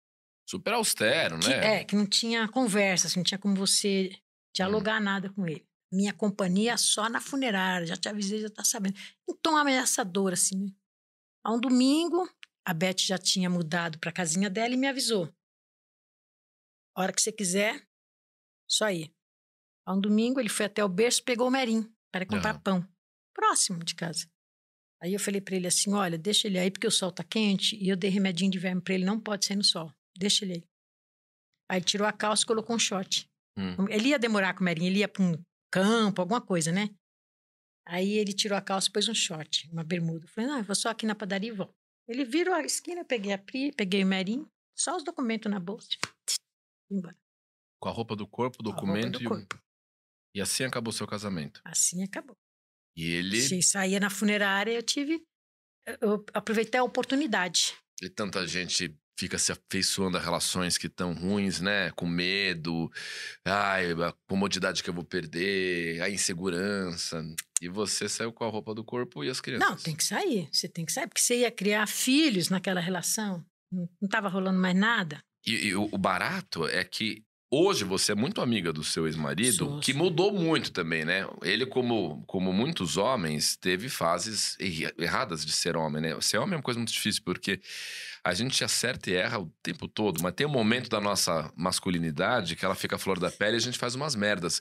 Super austero, que, né? É, que não tinha conversa, assim, não tinha como você uhum. dialogar hum. nada com ele. Minha companhia só na funerária, já te avisei, já tá sabendo. Em tom ameaçador, assim, né? A um domingo, a Beth já tinha mudado pra casinha dela e me avisou. A hora que você quiser, só ir. Um domingo ele foi até o berço, pegou o merim para comprar pão, próximo de casa. Aí eu falei para ele assim: olha, deixa ele aí porque o sol tá quente e eu dei remedinho de verme para ele, não pode sair no sol, deixa ele aí. Aí ele tirou a calça e colocou um short. Hum. Ele ia demorar com o merim, ele ia para um campo, alguma coisa, né? Aí ele tirou a calça e pôs um short, uma bermuda. Eu falei: não, eu vou só aqui na padaria e vou. Ele virou a esquina, peguei a Pri, peguei o merim, só os documentos na bolsa. Embora. Com a roupa do corpo, documento do e corpo. E assim acabou seu casamento. Assim acabou. E ele. Sim, saía na funerária eu tive. Eu aproveitei a oportunidade. E tanta gente fica se afeiçoando a relações que estão ruins, né? Com medo, ai, a comodidade que eu vou perder, a insegurança. E você saiu com a roupa do corpo e as crianças. Não, tem que sair. Você tem que sair, porque você ia criar filhos naquela relação. Não estava rolando mais nada. E, e o barato é que Hoje você é muito amiga do seu ex-marido, que mudou muito também, né? Ele, como, como muitos homens, teve fases erradas de ser homem, né? Ser homem é uma coisa muito difícil, porque a gente acerta e erra o tempo todo, mas tem um momento da nossa masculinidade que ela fica à flor da pele e a gente faz umas merdas.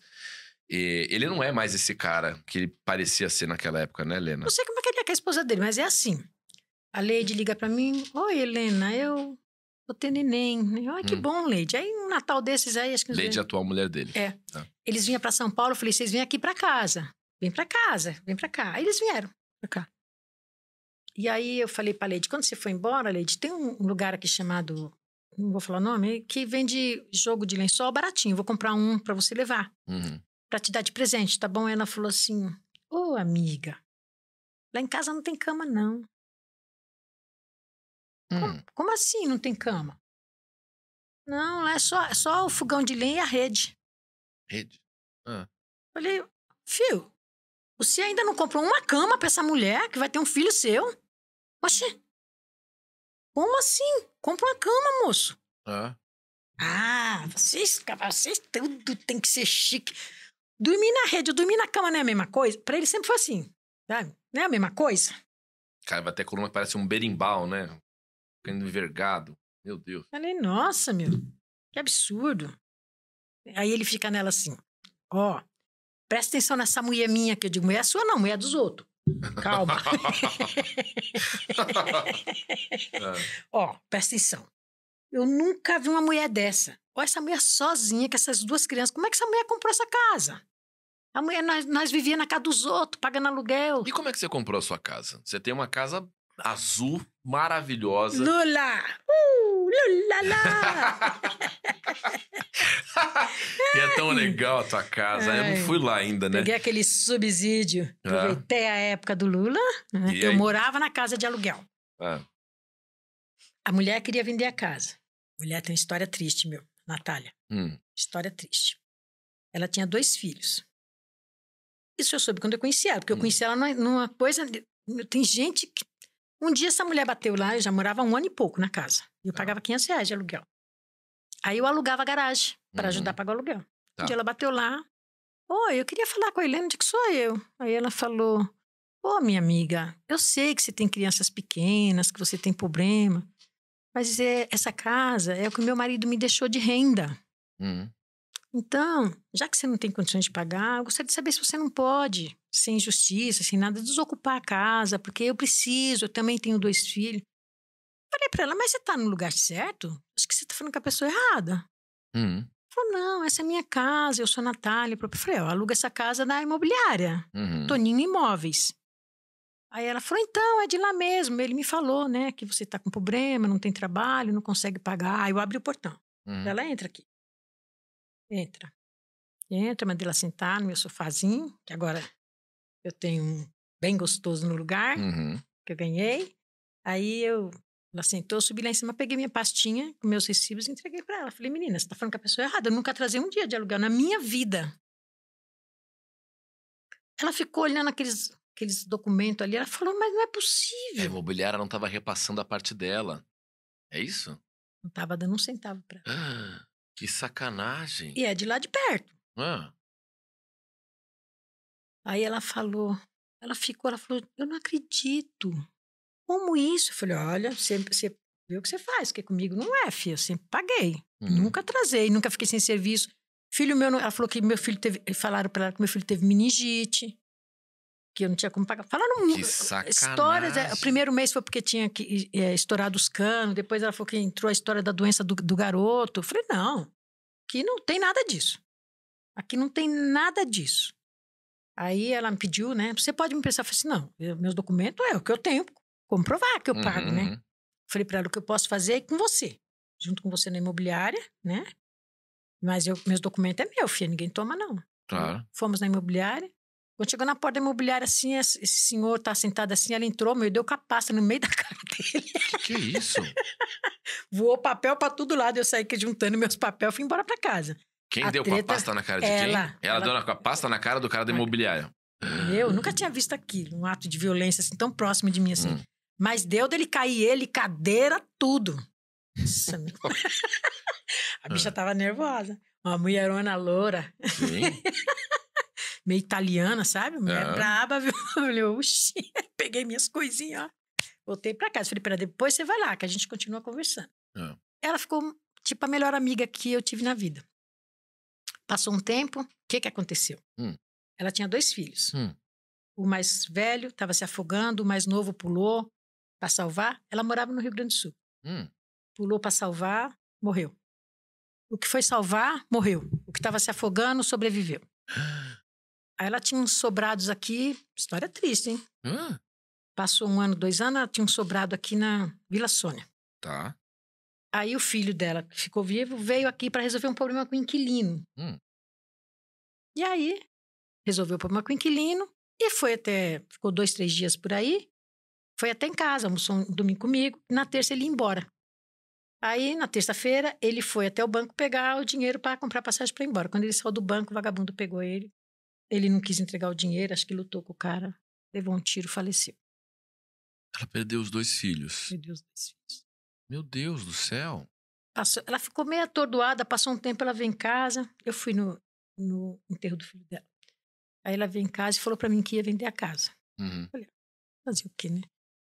E ele não é mais esse cara que ele parecia ser naquela época, né, Helena? Não sei como é que ele é com a esposa dele, mas é assim. A Lady liga para mim, oi, Helena, eu vou ter neném. Ai, que hum. bom, Leide. Aí um Natal desses aí, acho que... Leide, é atual mulher dele. É. Tá. Eles vinham para São Paulo, eu falei, vocês vêm aqui para casa. Vem para casa, vem para cá. Aí eles vieram para cá. E aí eu falei para Leide, quando você foi embora, Leide, tem um lugar aqui chamado, não vou falar o nome, que vende jogo de lençol baratinho. Vou comprar um para você levar. Uhum. Para te dar de presente, tá bom? Ela falou assim: "Ô, oh, amiga, lá em casa não tem cama não. Hum. Como, assim não tem cama? Não, é só, é só o fogão de lenha e a rede. Rede? Ah. Falei, filho, você ainda não comprou uma cama para essa mulher que vai ter um filho seu? Oxê, como assim? Compra uma cama, moço. Ah. Ah, vocês, vocês tudo tem que ser chique. Dormir na rede, eu dormir na cama não é a mesma coisa? Pra ele sempre foi assim, sabe? Não é a mesma coisa? Cara, vai ter coluna que parece um berimbau, né? envergado. Meu Deus. Falei, nossa, meu, que absurdo. Aí ele fica nela assim, ó, oh, presta atenção nessa mulher minha, que eu digo, mulher é sua não, mulher dos outros. Calma. Ó, é. oh, presta atenção. Eu nunca vi uma mulher dessa. Olha essa mulher sozinha com essas duas crianças. Como é que essa mulher comprou essa casa? A mulher, nós, nós vivíamos na casa dos outros, pagando aluguel. E como é que você comprou a sua casa? Você tem uma casa azul maravilhosa. Lula! Uh, Lula! e é tão legal a tua casa. Ai. Eu não fui lá ainda, né? Peguei aquele subsídio. É. Aproveitei a época do Lula. Né? Eu aí? morava na casa de aluguel. É. A mulher queria vender a casa. A mulher tem uma história triste, meu. Natália. Hum. História triste. Ela tinha dois filhos. Isso eu soube quando eu conheci ela, porque hum. eu conheci ela numa coisa. Tem gente que um dia essa mulher bateu lá, eu já morava um ano e pouco na casa. E eu tá. pagava 500 reais de aluguel. Aí eu alugava a garagem para uhum. ajudar a pagar o aluguel. Tá. Um dia ela bateu lá. Oi, eu queria falar com a Helena, de que sou eu. Aí ela falou: Ô, minha amiga, eu sei que você tem crianças pequenas, que você tem problema, mas é, essa casa é o que meu marido me deixou de renda. Uhum. Então, já que você não tem condições de pagar, eu gostaria de saber se você não pode, sem justiça, sem nada, desocupar a casa, porque eu preciso, eu também tenho dois filhos. Falei para ela, mas você tá no lugar certo? Acho que você tá falando com a pessoa errada. Uhum. Falou, não, essa é minha casa, eu sou a Natália. Eu falei, ó, aluga essa casa na imobiliária, uhum. Toninho Imóveis. Aí ela falou, então, é de lá mesmo. Ele me falou, né, que você tá com problema, não tem trabalho, não consegue pagar. Aí eu abri o portão. Uhum. Ela entra aqui. Entra. Entra, mandei ela sentar no meu sofazinho, que agora eu tenho um bem gostoso no lugar, uhum. que eu ganhei. Aí eu, ela sentou, subi lá em cima, peguei minha pastinha com meus recibos e entreguei para ela. Falei, menina, você tá falando com a pessoa errada, eu nunca trazei um dia de aluguel na minha vida. Ela ficou olhando aqueles, aqueles documentos ali, ela falou, mas não é possível. A imobiliária não estava repassando a parte dela. É isso? Não estava dando um centavo pra ela. Ah. Que sacanagem. E é de lá de perto. Ah. Aí ela falou, ela ficou, ela falou, eu não acredito. Como isso? Eu falei, olha, você, você vê o que você faz, porque comigo não é, filha, eu sempre paguei. Uhum. Nunca atrasei, nunca fiquei sem serviço. Filho meu, ela falou que meu filho teve, falaram para ela que meu filho teve meningite que eu não tinha como pagar. Falaram que sacanagem. histórias. É, o primeiro mês foi porque tinha que, é, estourado os canos, depois ela falou que entrou a história da doença do, do garoto. Eu falei, não, que não tem nada disso. Aqui não tem nada disso. Aí ela me pediu, né? Você pode me pensar, eu falei assim, não, meus documentos é o que eu tenho, comprovar que eu uhum. pago, né? Uhum. Falei para ela o que eu posso fazer é com você, junto com você na imobiliária, né? Mas eu, meus documentos é meu, filha, ninguém toma não. Claro. Fomos na imobiliária, quando chegou na porta da imobiliária, assim, esse senhor tá sentado assim, ela entrou, meu, deu capaça no meio da cara dele. Que, que é isso? Voou papel para todo lado, eu saí juntando meus papéis fui embora para casa. Quem a deu treta, com a pasta na cara de ela, quem? Ela, ela deu com a pasta na cara do cara da imobiliária. Eu nunca tinha visto aquilo, um ato de violência assim tão próximo de mim assim. Hum. Mas deu dele cair ele, cadeira, tudo. Nossa, a bicha ah. tava nervosa. Uma mulherona loura. Sim meio italiana, sabe? Mulher braba, viu? Eu falei, oxi, peguei minhas coisinhas, ó. Voltei pra casa. Falei, pera, depois você vai lá, que a gente continua conversando. Ah. Ela ficou, tipo, a melhor amiga que eu tive na vida. Passou um tempo, o que que aconteceu? Hum. Ela tinha dois filhos. Hum. O mais velho estava se afogando, o mais novo pulou para salvar. Ela morava no Rio Grande do Sul. Hum. Pulou para salvar, morreu. O que foi salvar, morreu. O que estava se afogando, sobreviveu. Aí ela tinha uns sobrados aqui, história triste, hein? Hum. Passou um ano, dois anos, ela tinha um sobrado aqui na Vila Sônia. Tá. Aí o filho dela, que ficou vivo, veio aqui para resolver um problema com o inquilino. Hum. E aí, resolveu o problema com o inquilino e foi até, ficou dois, três dias por aí. Foi até em casa, almoçou um domingo comigo. Na terça ele ia embora. Aí, na terça-feira, ele foi até o banco pegar o dinheiro para comprar passagem para ir embora. Quando ele saiu do banco, o vagabundo pegou ele, ele não quis entregar o dinheiro, acho que lutou com o cara, levou um tiro, faleceu. Ela perdeu os dois filhos. Perdeu os dois filhos. Meu Deus do céu. Passou, ela ficou meio atordoada, passou um tempo, ela veio em casa. Eu fui no, no enterro do filho dela. Aí ela veio em casa e falou para mim que ia vender a casa. Uhum. Olha, fazer o quê, né?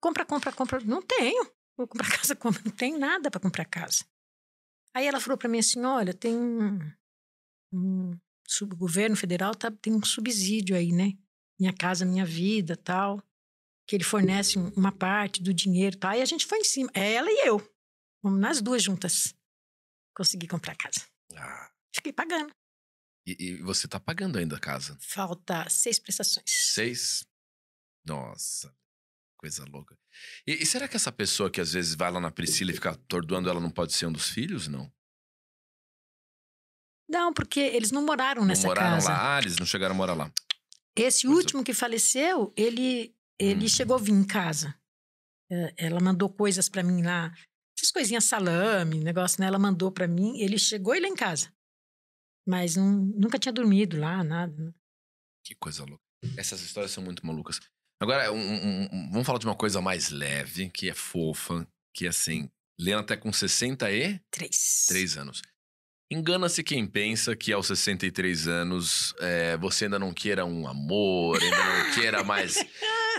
Compra, compra, compra. Não tenho. Vou comprar casa, compra. Não tenho nada para comprar casa. Aí ela falou para mim assim: olha, tem um, um o governo federal tá, tem um subsídio aí, né? Minha Casa Minha Vida tal, que ele fornece uma parte do dinheiro tal. Tá? E a gente foi em cima, é ela e eu. Vamos nas duas juntas. Consegui comprar a casa. Ah. Fiquei pagando. E, e você tá pagando ainda a casa? Falta seis prestações. Seis? Nossa, coisa louca. E, e, será que essa pessoa que às vezes vai lá na Priscila e fica atordoando, ela não pode ser um dos filhos, não? Não, porque eles não moraram não nessa moraram casa. moraram lá, ah, eles não chegaram a morar lá. Esse Mas é. último eu... que faleceu, ele, ele hum. chegou a vir em casa. É, ela mandou coisas para mim lá, essas coisinhas salame, negócio, né? Ela mandou para mim, ele chegou e lá em casa. Mas nunca tinha dormido lá, nada. Né? Que coisa louca. Essas histórias são muito malucas. Agora, um, um, vamos falar de uma coisa mais leve, que é fofa, que é assim, Lena até tá com 60 e? três anos. Engana-se quem pensa que aos 63 anos é, você ainda não queira um amor, ainda não queira mais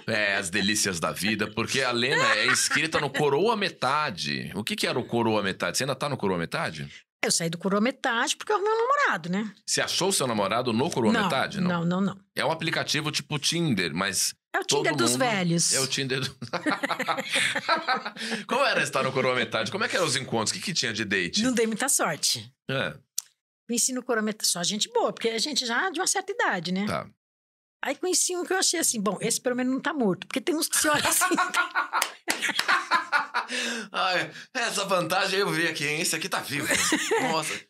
é, as delícias da vida, porque a Lena é inscrita no Coroa Metade. O que, que era o Coroa Metade? Você ainda tá no Coroa Metade? Eu saí do Coroa Metade porque eu arrumei um namorado, né? Você achou seu namorado no Coroa não, Metade? Não? não, não, não. É um aplicativo tipo Tinder, mas é o Tinder dos velhos. É o Tinder dos. Como era estar no Coroa Metade? Como é que eram os encontros? O que, que tinha de date? Não dei muita sorte. É. Conheci no Coroa Metade só gente boa, porque a gente já de uma certa idade, né? Tá. Aí conheci um que eu achei assim, bom, esse pelo menos não tá morto, porque tem uns que se olha assim... Ai, essa vantagem eu vi aqui, hein? Esse aqui tá vivo. Nossa.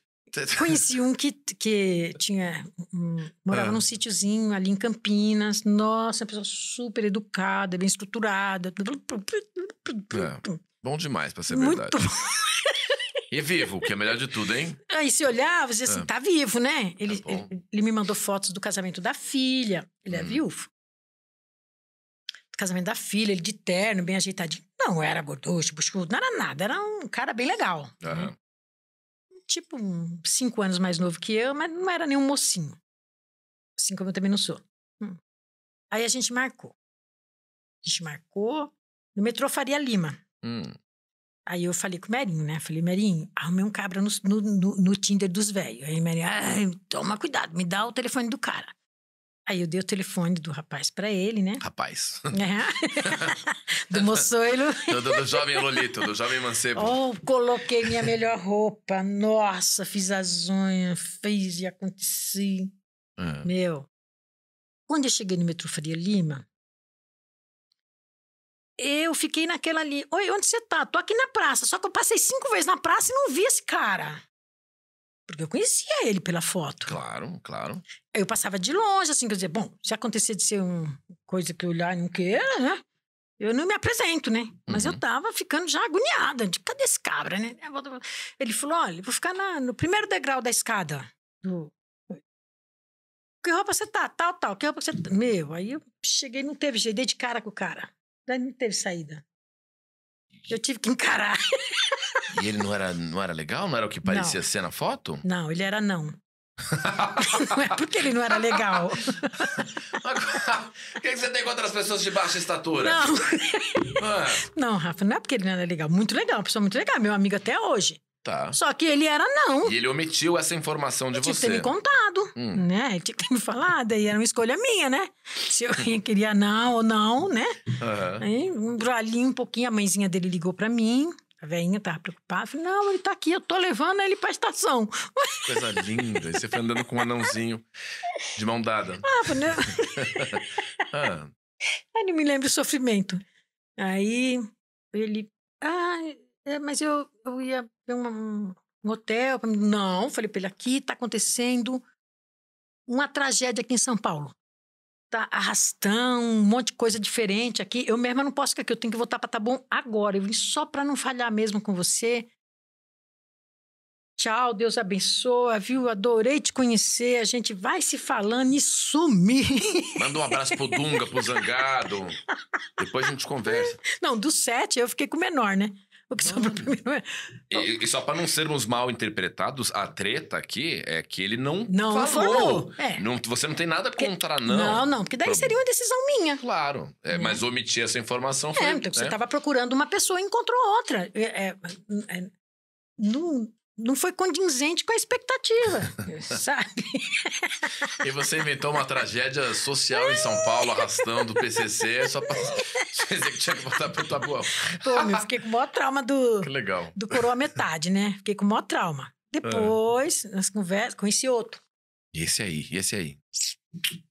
Conheci um que, que tinha. Um, morava ah. num sítiozinho ali em Campinas. Nossa, uma pessoa super educada, bem estruturada. É, bom demais, pra ser Muito verdade. E vivo, que é melhor de tudo, hein? Aí se olhava, dizia assim, ah. tá vivo, né? Ele, tá ele, ele, me mandou fotos do casamento da filha. Ele é hum. é viúvo. Do casamento da filha, ele de terno, bem ajeitadinho. Não era gorducho, buscudo, não era nada. Era um cara bem legal. Aham. Né? tipo, cinco anos mais novo que eu, mas não era nenhum mocinho. Assim como eu também não sou. Hum. Aí a gente marcou. A gente marcou no metrô Faria Lima. Hum. Aí eu falei com o Merinho, né? Falei, Merinho, arrumei um cabra no, no, no, no Tinder dos velhos. Aí o Merinho, toma cuidado, me dá o telefone do cara. Aí eu dei o telefone do rapaz para ele, né? Rapaz. É. Do moçoilo. Do, do, do, jovem Lolito, do jovem mancebo. Oh, coloquei minha melhor roupa. Nossa, fiz as unhas, fiz e aconteci. É. Meu. Quando eu cheguei no metrô Faria Lima, eu fiquei naquela ali. Oi, onde você tá? Tô aqui na praça. Só que eu passei cinco vezes na praça e não vi esse cara. Porque eu conhecia ele pela foto. Claro, claro. Eu passava de longe, assim, quer dizer, bom, se acontecer de ser uma coisa que eu olhar e não queira, né? Eu não me apresento, né? Mas uhum. eu tava ficando já agoniada. De, Cadê esse cabra, né? Ele falou, olha, vou ficar na, no primeiro degrau da escada. Do... Que roupa você tá? Tal, tal. Que roupa você tá? Meu, aí eu cheguei, não teve jeito. Dei de cara com o cara. Daí não teve saída. Eu tive que encarar. E ele não era, não era legal? Não era o que parecia não. ser na foto? Não, ele era não. não é porque ele não era legal. O que, que você tem contra as pessoas de baixa estatura? Não. Ah. Não, Rafa, não é porque ele não era legal. Muito legal, uma pessoa muito legal, meu amigo até hoje. Tá. Só que ele era não. E ele omitiu essa informação de eu você. Tinha que ter me contado, hum. né? Ele tinha que ter me falado, aí era uma escolha minha, né? Se eu queria não ou não, né? Uhum. Aí, um, ali um pouquinho, a mãezinha dele ligou para mim, veinha tava preocupada. Falei, não, ele tá aqui, eu tô levando ele pra estação. Coisa linda. E você foi andando com um anãozinho de mão dada. Ah, falei, né? ah. Aí não me lembro o sofrimento. Aí ele, ah, é, mas eu, eu ia ver um, um hotel. Não, falei pra ele, aqui tá acontecendo uma tragédia aqui em São Paulo tá arrastão, um monte de coisa diferente aqui. Eu mesma não posso ficar aqui, eu tenho que voltar para Taboão tá agora. Eu vim só para não falhar mesmo com você. Tchau, Deus abençoa, viu? Adorei te conhecer. A gente vai se falando e sumir. Manda um abraço pro Dunga, pro Zangado. Depois a gente conversa. Não, do sete eu fiquei com o menor, né? O que sobra pra mim não é. E, e só para não sermos mal interpretados, a treta aqui é que ele não, não falou. falou. É. Não, você não tem nada contra, não. Não, não, porque daí seria uma decisão minha. Claro. É, né? Mas omitir essa informação é, foi. É, então, né? você estava procurando uma pessoa e encontrou outra. É, é, é no, não foi condizente com a expectativa, sabe? E você inventou uma tragédia social em São Paulo, arrastando o PCC, é só pra dizer que tinha que voltar pro tabuão. Pô, fiquei com o maior trauma do... Que legal. Do coroa metade, né? Fiquei com o maior trauma. Depois, é. nas conversas, conheci outro. E esse aí, e esse aí?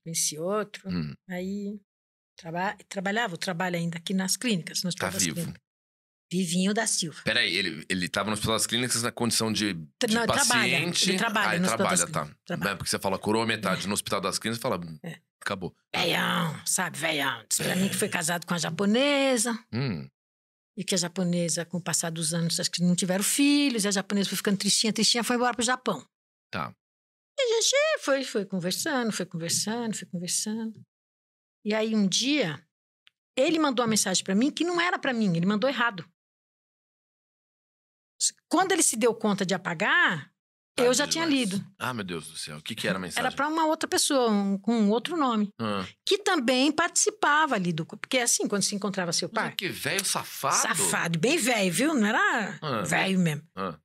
Conheci outro, hum. aí... Traba... Trabalhava, eu trabalho ainda aqui nas clínicas. Nas tá vivo. Clínicas. Vivinho da Silva. Peraí, ele, ele tava no hospital das clínicas na condição de, de Não, paciente. Ele trabalha, ah, ele trabalha, tá. Trabalha. É, porque você fala, curou metade. No hospital das clínicas, fala, é. acabou. Veião, sabe, veião. Diz pra mim que foi é. casado com a japonesa. Hum. E que a japonesa, com o passar dos anos, acho que não tiveram filhos. E a japonesa foi ficando tristinha, tristinha, foi embora pro Japão. Tá. E a gente é, foi, foi conversando, foi conversando, foi conversando. E aí, um dia, ele mandou uma mensagem para mim que não era para mim. Ele mandou errado. Quando ele se deu conta de apagar, eu já tinha lido. Ah, meu Deus do céu. O que, que era a mensagem? Era para uma outra pessoa, um, com outro nome. Ah. Que também participava ali do. Porque assim, quando se encontrava seu pai. Mas é que velho safado. Safado, bem velho, viu? Não era ah. velho mesmo. Ah.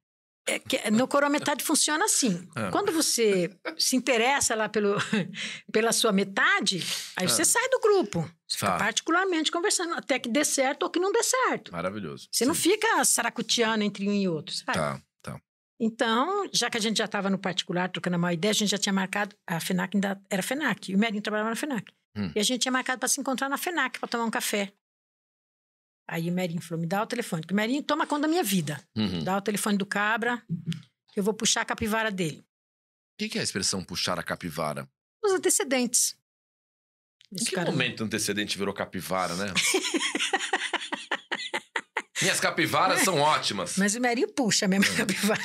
É no coroa metade funciona assim. Ah. Quando você se interessa lá pelo, pela sua metade, aí ah. você sai do grupo. Você tá. fica particularmente conversando até que dê certo ou que não dê certo. Maravilhoso. Você Sim. não fica saracuteando entre um e outro, sabe? Tá, tá. Então, já que a gente já estava no particular, trocando a maior ideia, a gente já tinha marcado. A FENAC ainda era FENAC. o Merinho trabalhava na FENAC. Hum. E a gente tinha marcado para se encontrar na FENAC para tomar um café. Aí o Merinho falou: me dá o telefone. Que o Merinho toma conta da minha vida. Uhum. Dá o telefone do cabra, que eu vou puxar a capivara dele. O que, que é a expressão puxar a capivara? Os antecedentes. em que cara... momento o antecedente virou capivara, né? Minhas capivaras são ótimas. Mas o Merinho puxa mesmo a hum. capivara.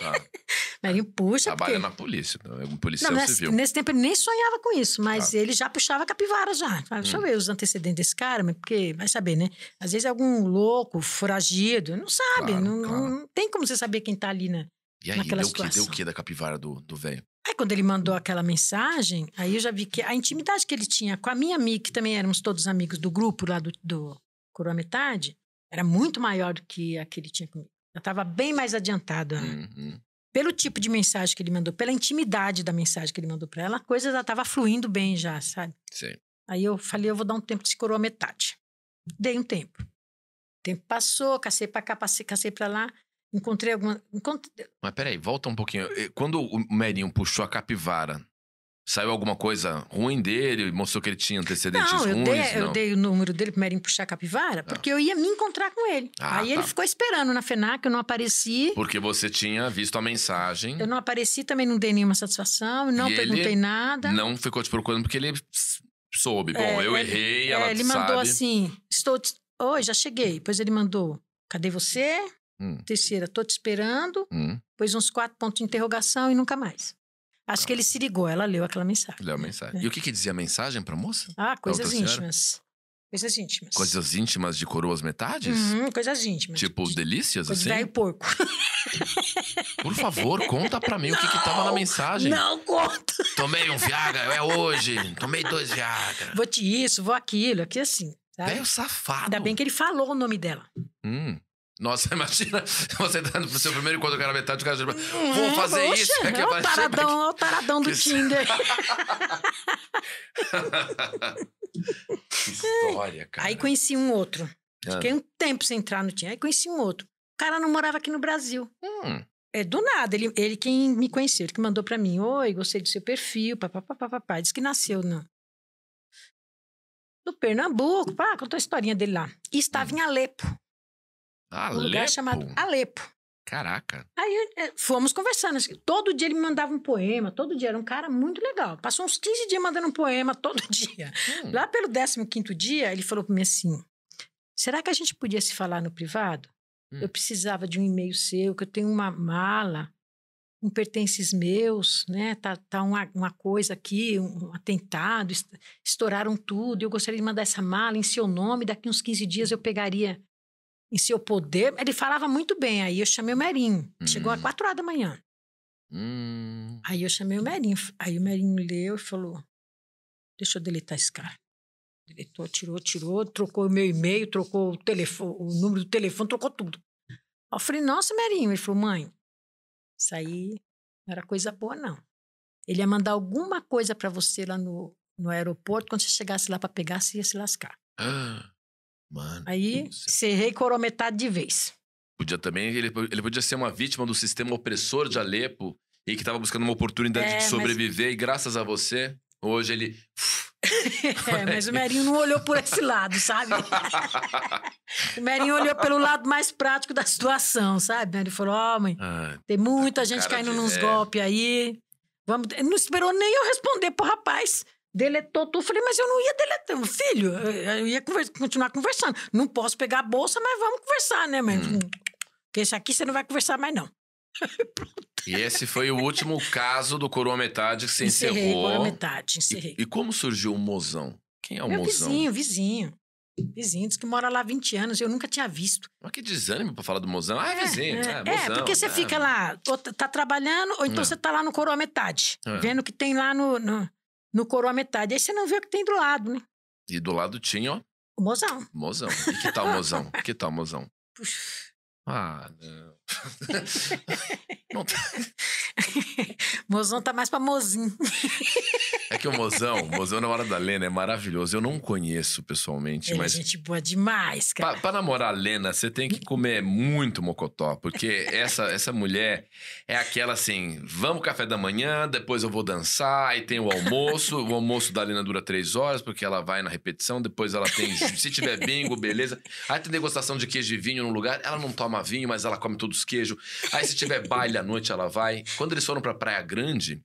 Tá. Merinho puxa. Trabalha porque... na polícia, né? um policial não, civil. Nesse, tempo ele nem sonhava com isso, mas tá. ele já puxava capivara já. Deixa hum. eu ver os antecedentes desse cara, porque vai saber, né? Às vezes é algum louco, foragido, não sabe. Claro, não, claro. não, tem como você saber quem tá ali na, e aí, naquela deu situação. Que, deu o que da capivara do velho? Aí quando ele mandou aquela mensagem, aí eu já vi que a intimidade que ele tinha com a minha amiga, que também éramos todos amigos do grupo lá do, do Coroa Metade, era muito maior do que a que ele tinha comigo. Eu estava bem mais adiantada. Uhum. Pelo tipo de mensagem que ele mandou, pela intimidade da mensagem que ele mandou para ela, a coisa já estava fluindo bem já, sabe? Sim. Aí eu falei, eu vou dar um tempo de se coroa metade. Dei um tempo. O tempo passou, cacei para cá, passei, cacei para lá. Encontrei alguma. Encontrei... Mas peraí, volta um pouquinho. Quando o Merinho puxou a capivara Saiu alguma coisa ruim dele? Mostrou que ele tinha antecedentes não, eu ruins? Dei, não, eu dei o número dele pro Merinho puxar a capivara, ah. porque eu ia me encontrar com ele. Ah, Aí tá. ele ficou esperando na FENAC, eu não apareci. Porque você tinha visto a mensagem. Eu não apareci, também não dei nenhuma satisfação, não e perguntei nada. Não ficou te procurando porque ele soube. Bom, é, eu ele, errei, é, ela Ele mandou assim, estou... Te... Oi, já cheguei. Pois ele mandou, cadê você? Hum. Terceira, tô te esperando. Hum. uns quatro pontos de interrogação e nunca mais. Acho que ele se ligou, ela leu aquela mensagem. Leu a é, mensagem. É. E o que, que dizia a mensagem pra moça? Ah, coisas íntimas. Coisas íntimas. Coisas íntimas de coroas metades? Uhum, coisas íntimas. Tipo, delícias, assim. assim? Velho porco. Por favor, conta pra mim não, o que que tava na mensagem. Não, conta. Tomei um Viagra, é hoje. Tomei dois Viagra. Vou te isso, vou aquilo, aqui assim. Velho safado. Ainda bem que ele falou o nome dela. Hum. Nossa, imagina você dando pro seu primeiro encontro com a metade, o cara hum, vou fazer poxa, isso. É, que é o taradão, é o taradão do Tinder. que história, cara. Aí conheci um outro. Fiquei ah. um tempo sem entrar no Tinder. Aí conheci um outro. O cara não morava aqui no Brasil. Hum. É do nada, ele, ele quem me conheceu, ele que mandou para mim, oi, gostei do seu perfil, papapá, disse que nasceu no, no Pernambuco, pá, contou a historinha dele lá. E estava hum. em Alepo, Alepo. Um lugar chamado Alepo. Caraca. Aí eh, fomos conversando. Assim, todo dia ele me mandava um poema, todo dia. Era um cara muito legal. Passou uns 15 dias mandando um poema todo dia. Hum. Lá pelo 15 dia, ele falou para mim assim: será que a gente podia se falar no privado? Hum. Eu precisava de um e-mail seu, que eu tenho uma mala com um pertences meus, né? Tá, tá uma, uma coisa aqui, um atentado, estouraram tudo. Eu gostaria de mandar essa mala em seu nome. Daqui uns 15 dias eu pegaria em seu poder. Ele falava muito bem. Aí eu chamei o Merinho. Hum. Chegou às quatro horas da manhã. Hum. Aí eu chamei o Merinho. Aí o Merinho leu e falou: Deixa eu deletar esse cara. Deletou, tirou, tirou, trocou o meu e-mail, trocou o, telefone, o número do telefone, trocou tudo. eu falei: Nossa, Merinho. Ele falou: Mãe, isso aí não era coisa boa, não. Ele ia mandar alguma coisa para você lá no, no aeroporto. Quando você chegasse lá para pegar, você ia se lascar. Ah. Mano. Aí, serrei corou metade de vez. Podia também, ele, ele podia ser uma vítima do sistema opressor de Alepo e que estava buscando uma oportunidade é, de sobreviver mas... e graças a você, hoje ele... é, mas o Merinho não olhou por esse lado, sabe? o Merinho olhou pelo lado mais prático da situação, sabe? Ele falou, homem, oh, ah, tem muita tá gente caindo de... nos é. golpes aí. Vamos... não esperou nem eu responder pro rapaz deletou tudo. Falei, mas eu não ia deletar, filho, eu ia conversa, continuar conversando. Não posso pegar a bolsa, mas vamos conversar, né? Mas, hum. Porque esse aqui você não vai conversar mais, não. e esse foi o último caso do Coroa Metade que encerrou. encerrei, encerrou. Coroa Metade, encerrei. E, e, como surgiu o Mozão? Quem é o Meu Mozão? Vizinho, vizinho. Vizinho, diz que mora lá há 20 anos, eu nunca tinha visto. Mas que desânimo pra falar do Mozão. Ah, é, é vizinho. É, tá, é mozão, é porque você é. fica lá, ou tá, tá trabalhando, ou então é. você tá lá no Coroa Metade, é. vendo o que tem lá no, no no coroa metade. Aí você não vê o que tem do lado, né? E do lado tinha, ó. O mozão. Mozão. E que tal mozão? que tal mozão? Puxa. Ah, não. não tá... mozão tá mais pra mozinho. É que o Mozão, o Mozão na hora da Lena é maravilhoso. Eu não conheço pessoalmente, ele é mas. É gente boa demais, cara. Pra, pra namorar a Lena, você tem que comer muito mocotó, porque essa, essa mulher é aquela assim: vamos café da manhã, depois eu vou dançar, e tem o almoço. O almoço da Lena dura três horas, porque ela vai na repetição, depois ela tem. Se tiver bingo, beleza. Aí tem degustação de queijo e vinho no lugar. Ela não toma vinho, mas ela come todos os queijos. Aí se tiver baile à noite, ela vai. Quando eles foram pra Praia Grande,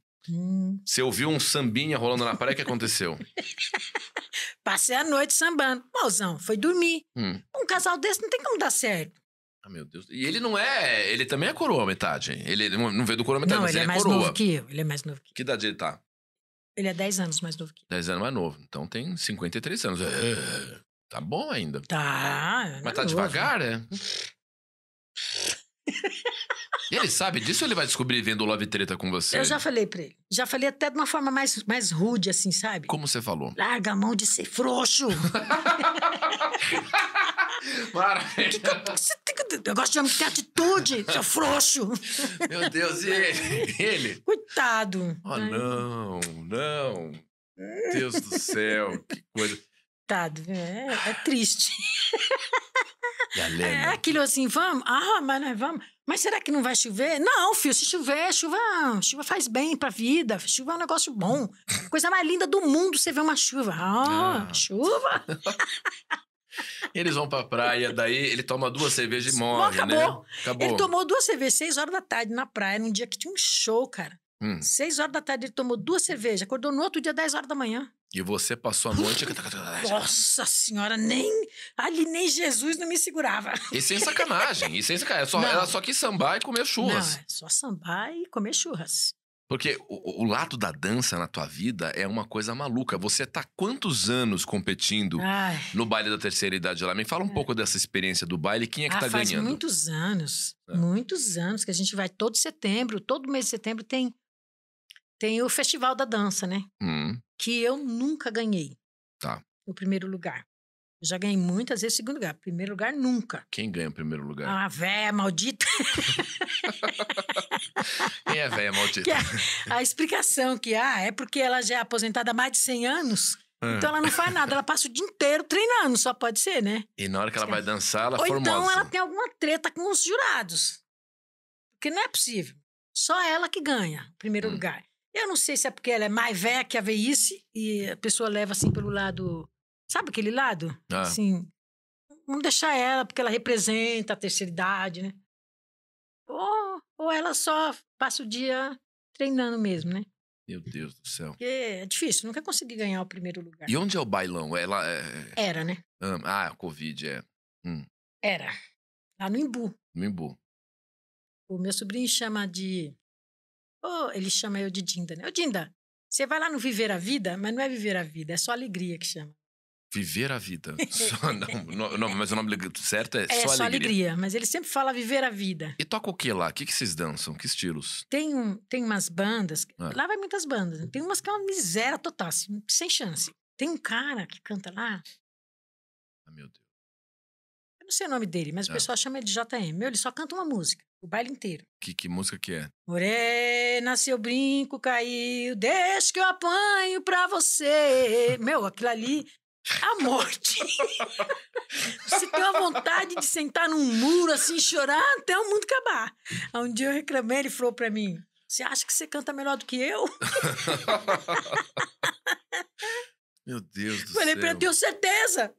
você ouviu um sambinha rolando na praia, o que aconteceu? Passei a noite sambando. Mauzão, foi dormir. Hum. Um casal desse não tem como dar certo. Ah, meu Deus. E ele não é. Ele também é coroa metade. Ele não veio do coroa metade, não, ele, ele é, é, mais coroa. novo que eu. Ele é mais novo que eu. Que idade ele tá? Ele é 10 anos mais novo que eu. 10 anos mais novo. Então tem 53 anos. É, é, é, tá bom ainda. Tá. Mas tá novo. devagar, é? Ele sabe disso ou ele vai descobrir vendo o Love Treta com você? Eu já falei pra ele. Já falei até de uma forma mais, mais rude, assim, sabe? Como você falou? Larga a mão de ser frouxo. Maravilha. eu gosto de homem que tem atitude, seu frouxo. Meu Deus, e ele? ele? Coitado. Oh, não, não. Deus do céu, que coisa. Coitado, é, é triste. É aquilo assim, vamos? Ah, mas nós vamos. Mas será que não vai chover? Não, filho, se chover, chuva, chuva faz bem pra vida. Chuva é um negócio bom. Coisa mais linda do mundo você ver uma chuva. Ah, ah. chuva! Eles vão pra praia, daí ele toma duas cervejas e morre, né? acabou. né? Acabou. Ele tomou duas cervejas, seis horas da tarde, na praia, num dia que tinha um show, cara. Hum. Seis horas da tarde ele tomou duas cervejas, acordou no outro dia, dez horas da manhã. E você passou a noite. Nossa senhora, nem ali nem Jesus não me segurava. E sem sacanagem, e sem sacanagem. É só, ela só quis sambar e comer churras. Não, é só sambar e comer churras. Porque o, o, lado da dança na tua vida é uma coisa maluca. Você tá quantos anos competindo Ai. no baile da terceira idade lá? Me fala um é. pouco dessa experiência do baile. Quem é que ah, tá faz ganhando? Muitos anos. É. Muitos anos que a gente vai todo setembro, todo mês de setembro tem tem o Festival da Dança, né? Hum. Que eu nunca ganhei. Tá. O primeiro lugar. já ganhei muitas vezes segundo lugar. Primeiro lugar, nunca. Quem ganha o primeiro lugar? Ah, a véia maldita. Quem é véia maldita? A, é a, explicação que há ah, é porque ela já é aposentada há mais de 100 anos. Hum. Então ela não faz nada, ela passa o dia inteiro treinando, só pode ser, né? E na hora que ela vai dançar, ela é Ou então formosa. Então ela tem alguma treta com os jurados. Porque não é possível. Só ela que ganha primeiro hum. lugar. Eu não sei se é porque ela é mais velha que a Veíce e a pessoa leva assim pelo lado. Sabe aquele lado? Ah. Assim. Vamos deixar ela, porque ela representa a terceira idade, né? Ou, ou ela só passa o dia treinando mesmo, né? Meu Deus do céu. Porque é difícil, nunca consegui ganhar o primeiro lugar. E onde é o bailão? Ela é... é, é. Era, né? Ah, a Covid, é. Hum. Era. Lá no Imbu. No Imbu. O meu sobrinho chama de oh, ele chama eu de Dinda, né? Ô, Dinda, você vai lá no Viver a Vida, mas não é Viver a Vida, é só alegria que chama. Viver a vida. Só, não, não, mas o nome certo é, é só, só alegria. alegria. Mas ele sempre fala viver a vida. E toca o que lá? O que, que vocês dançam? Que estilos? Tem, um, tem umas bandas. Ah. Lá vai muitas bandas. Né? Tem umas que é uma miséria total, assim, sem chance. Tem um cara que canta lá. Ah, meu Deus. Eu não sei o nome dele, mas ah. o pessoal chama ele de JM. Meu, ele só canta uma música. O baile inteiro. Que, que música que é? Morena, seu brinco caiu, deixa que eu apanho pra você. Meu, aquilo ali a morte. Você tem uma vontade de sentar num muro assim, chorar até o mundo acabar. Aí um dia eu reclamei, ele falou pra mim: Você acha que você canta melhor do que eu? Meu Deus do Falei, céu. Falei, eu tenho certeza.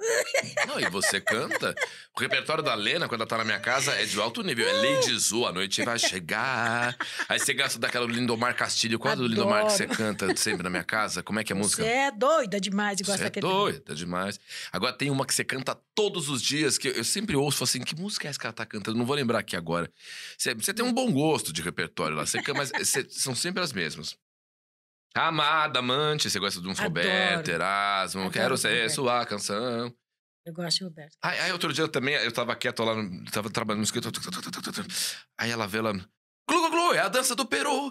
Não, e você canta. O repertório da Lena, quando ela tá na minha casa, é de alto nível. É Lady Zoo, a noite vai chegar. Aí você gasta daquela do Lindomar Castilho. Qual é do Lindomar que você canta sempre na minha casa? Como é que é a música? Você é doida demais, igual essa é doida demais. Agora tem uma que você canta todos os dias, que eu sempre ouço, assim, que música é essa que ela tá cantando? Não vou lembrar aqui agora. Você, você tem um bom gosto de repertório lá. Você mas você, são sempre as mesmas. Amada, amante, você gosta de um Adoro. Roberto, Erasmo, Adoro quero ser Roberto. sua canção. Eu gosto de Roberto. Aí, aí outro dia eu também, eu tava quieto lá, no, tava trabalhando no escritório. Aí ela vê lá. Glu, glu, glu, é a dança do Peru.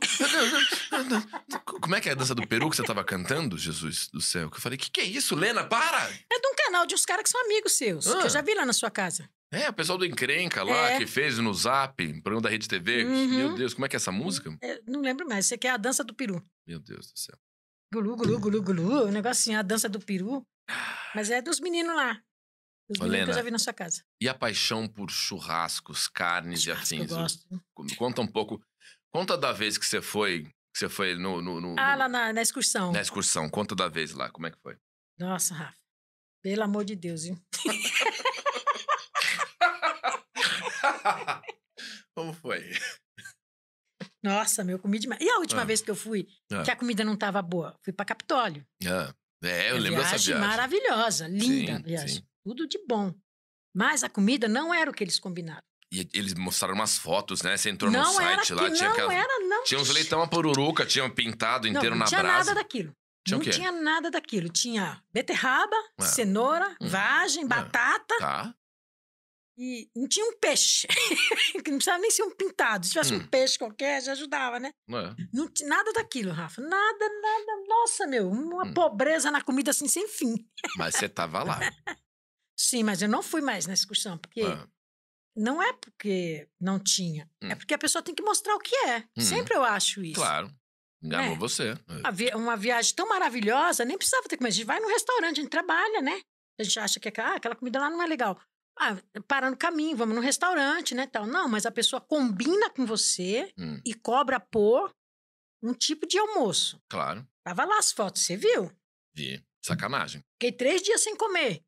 Como é que é a dança do Peru que você tava cantando, Jesus do céu? Que eu falei, que que é isso, Lena? Para! É de um canal de uns caras que são amigos seus, ah. que eu ah. já vi lá na sua casa. É, o pessoal do Encrenca lá, é. que fez no Zap, programa da Rede TV. Uhum. Meu Deus, como é que é essa música? É, não lembro mais. Você quer é a dança do peru. Meu Deus do céu. Gulu, gulu, gulu, gulu. O negócio negocinho, a dança do peru. Mas é dos meninos lá. Dos Olena, meninos que eu já vi na sua casa. E a paixão por churrascos, carnes Churrasco e afins? Eu gosto. Conta um pouco. Conta da vez que você foi, que você foi no, no, no Ah, no... lá na, na excursão. Na excursão. Conta da vez lá, como é que foi? Nossa, Rafa. Pelo amor de Deus, viu? Como foi? Nossa, meu, eu comi demais. E a última ah. vez que eu fui, ah. que a comida não estava boa? Fui para Capitólio. Ah. É, eu lembro dessa viagem. maravilhosa, linda sim, viagem. Sim. Tudo de bom. Mas a comida não era o que eles combinaram. E eles mostraram umas fotos, né? Você entrou não no site lá, tinha não era, não. Tinha uns leitão a poruruca, tinha pintado inteiro não, não na brasa. Não tinha nada daquilo. Tinha não tinha nada daquilo. Tinha beterraba, é. cenoura, hum. vagem, ah. batata. Tá. E não tinha um peixe, que não precisava nem ser um pintado. Se tivesse hum. um peixe qualquer, já ajudava, né? É. Não, nada daquilo, Rafa. Nada, nada. Nossa, meu, uma hum. pobreza na comida assim, sem fim. Mas você tava lá. Sim, mas eu não fui mais nessa excursão, porque ah. não é porque não tinha, é hum. é porque a pessoa tem que mostrar o que é. Uhum. Sempre eu acho isso. Claro. Enganou né? é. você. Né? Uma viagem tão maravilhosa, nem precisava ter comido. A gente vai no restaurante, a gente trabalha, né? A gente acha que ah, aquela comida lá não é legal. Ah, parar no caminho, vamos num restaurante, né? Tal. Não, mas a pessoa combina com você hum. e cobra por um tipo de almoço. Claro. Tava lá as fotos, você viu? Vi. Sacanagem. Fiquei três dias sem comer.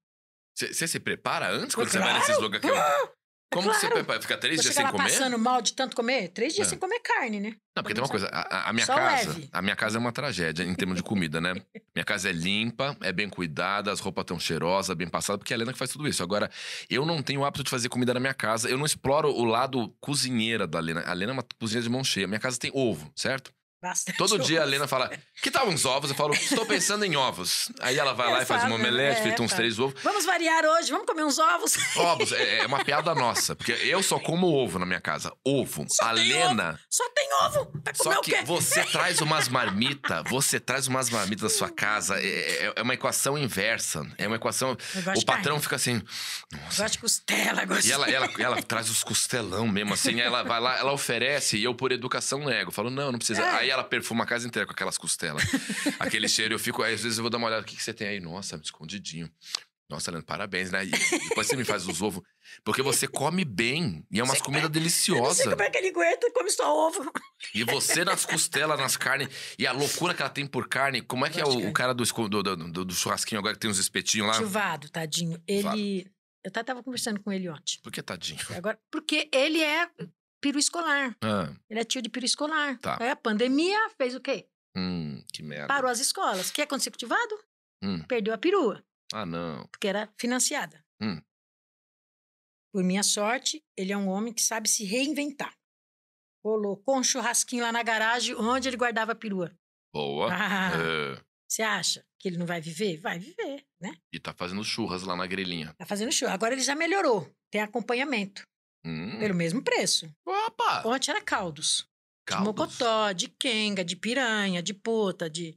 Você se prepara antes quando claro. você vai nesses lugares que eu... É Como claro. que você Fica três você dias sem comer? passando mal de tanto comer? Três dias é. sem comer carne, né? Não, porque tem uma coisa. A, a minha Só casa, leve. a minha casa é uma tragédia em termos de comida, né? minha casa é limpa, é bem cuidada, as roupas estão cheirosas, bem passadas, porque é a Helena que faz tudo isso. Agora, eu não tenho o hábito de fazer comida na minha casa. Eu não exploro o lado cozinheira da Helena. A Helena é uma cozinheira de mão cheia. Minha casa tem ovo, certo? Bastante Todo ovos. dia a Lena fala: que tal uns ovos? Eu falo, estou pensando em ovos. Aí ela vai é, lá e faz uma omelete, é, frita uns três ovos. Vamos variar hoje, vamos comer uns ovos. Ovos, é, é, uma piada nossa, porque eu só como ovo na minha casa. Ovo. Só a Lena. Ovo. Só tem ovo. Pra só comer que o quê? você traz umas marmitas, você traz umas marmitas da sua casa. É, é, é, uma equação inversa. É uma equação. O patrão fica assim. Nossa. Gosto de costela, gosto. E ela, ela, ela, traz os costelão mesmo, assim. Ela vai lá, ela oferece, e eu, por educação, nego. falo, não, não precisa. É. Aí Aí ela perfuma a casa inteira com aquelas costelas. Aquele cheiro, eu fico. Aí às vezes eu vou dar uma olhada, o que, que você tem aí? Nossa, escondidinho. Nossa, Leandro, parabéns, né? E depois você me faz os ovos. Porque você come bem e é umas comidas deliciosas. Como é que ele aguenta come só ovo? E você nas costelas, nas carnes, e a loucura que ela tem por carne. Como é que é o, é. o cara do, do, do, do, churrasquinho agora que tem uns espetinhos lá? Chuvado, tadinho. Ele. Vado. Eu tava conversando com ele ontem. Por que tadinho? Agora, porque ele é peru escolar. Ah. Ele é tio de peru escolar. Tá. Aí a pandemia fez o quê? Hum, que merda. Parou as escolas. O que é consecutivado? Hum. Perdeu a perua. Ah, não. Porque era financiada. Hum. Por minha sorte, ele é um homem que sabe se reinventar. com um churrasquinho lá na garagem onde ele guardava a perua. Boa. Ah, é. Você acha que ele não vai viver? Vai viver, né? E tá fazendo churras lá na grelhinha. Tá fazendo churras. Agora ele já melhorou. Tem acompanhamento. Hum. Pelo mesmo preço. Opa! Antes era caldos. caldos. De mocotó, de quenga, de piranha, de puta, de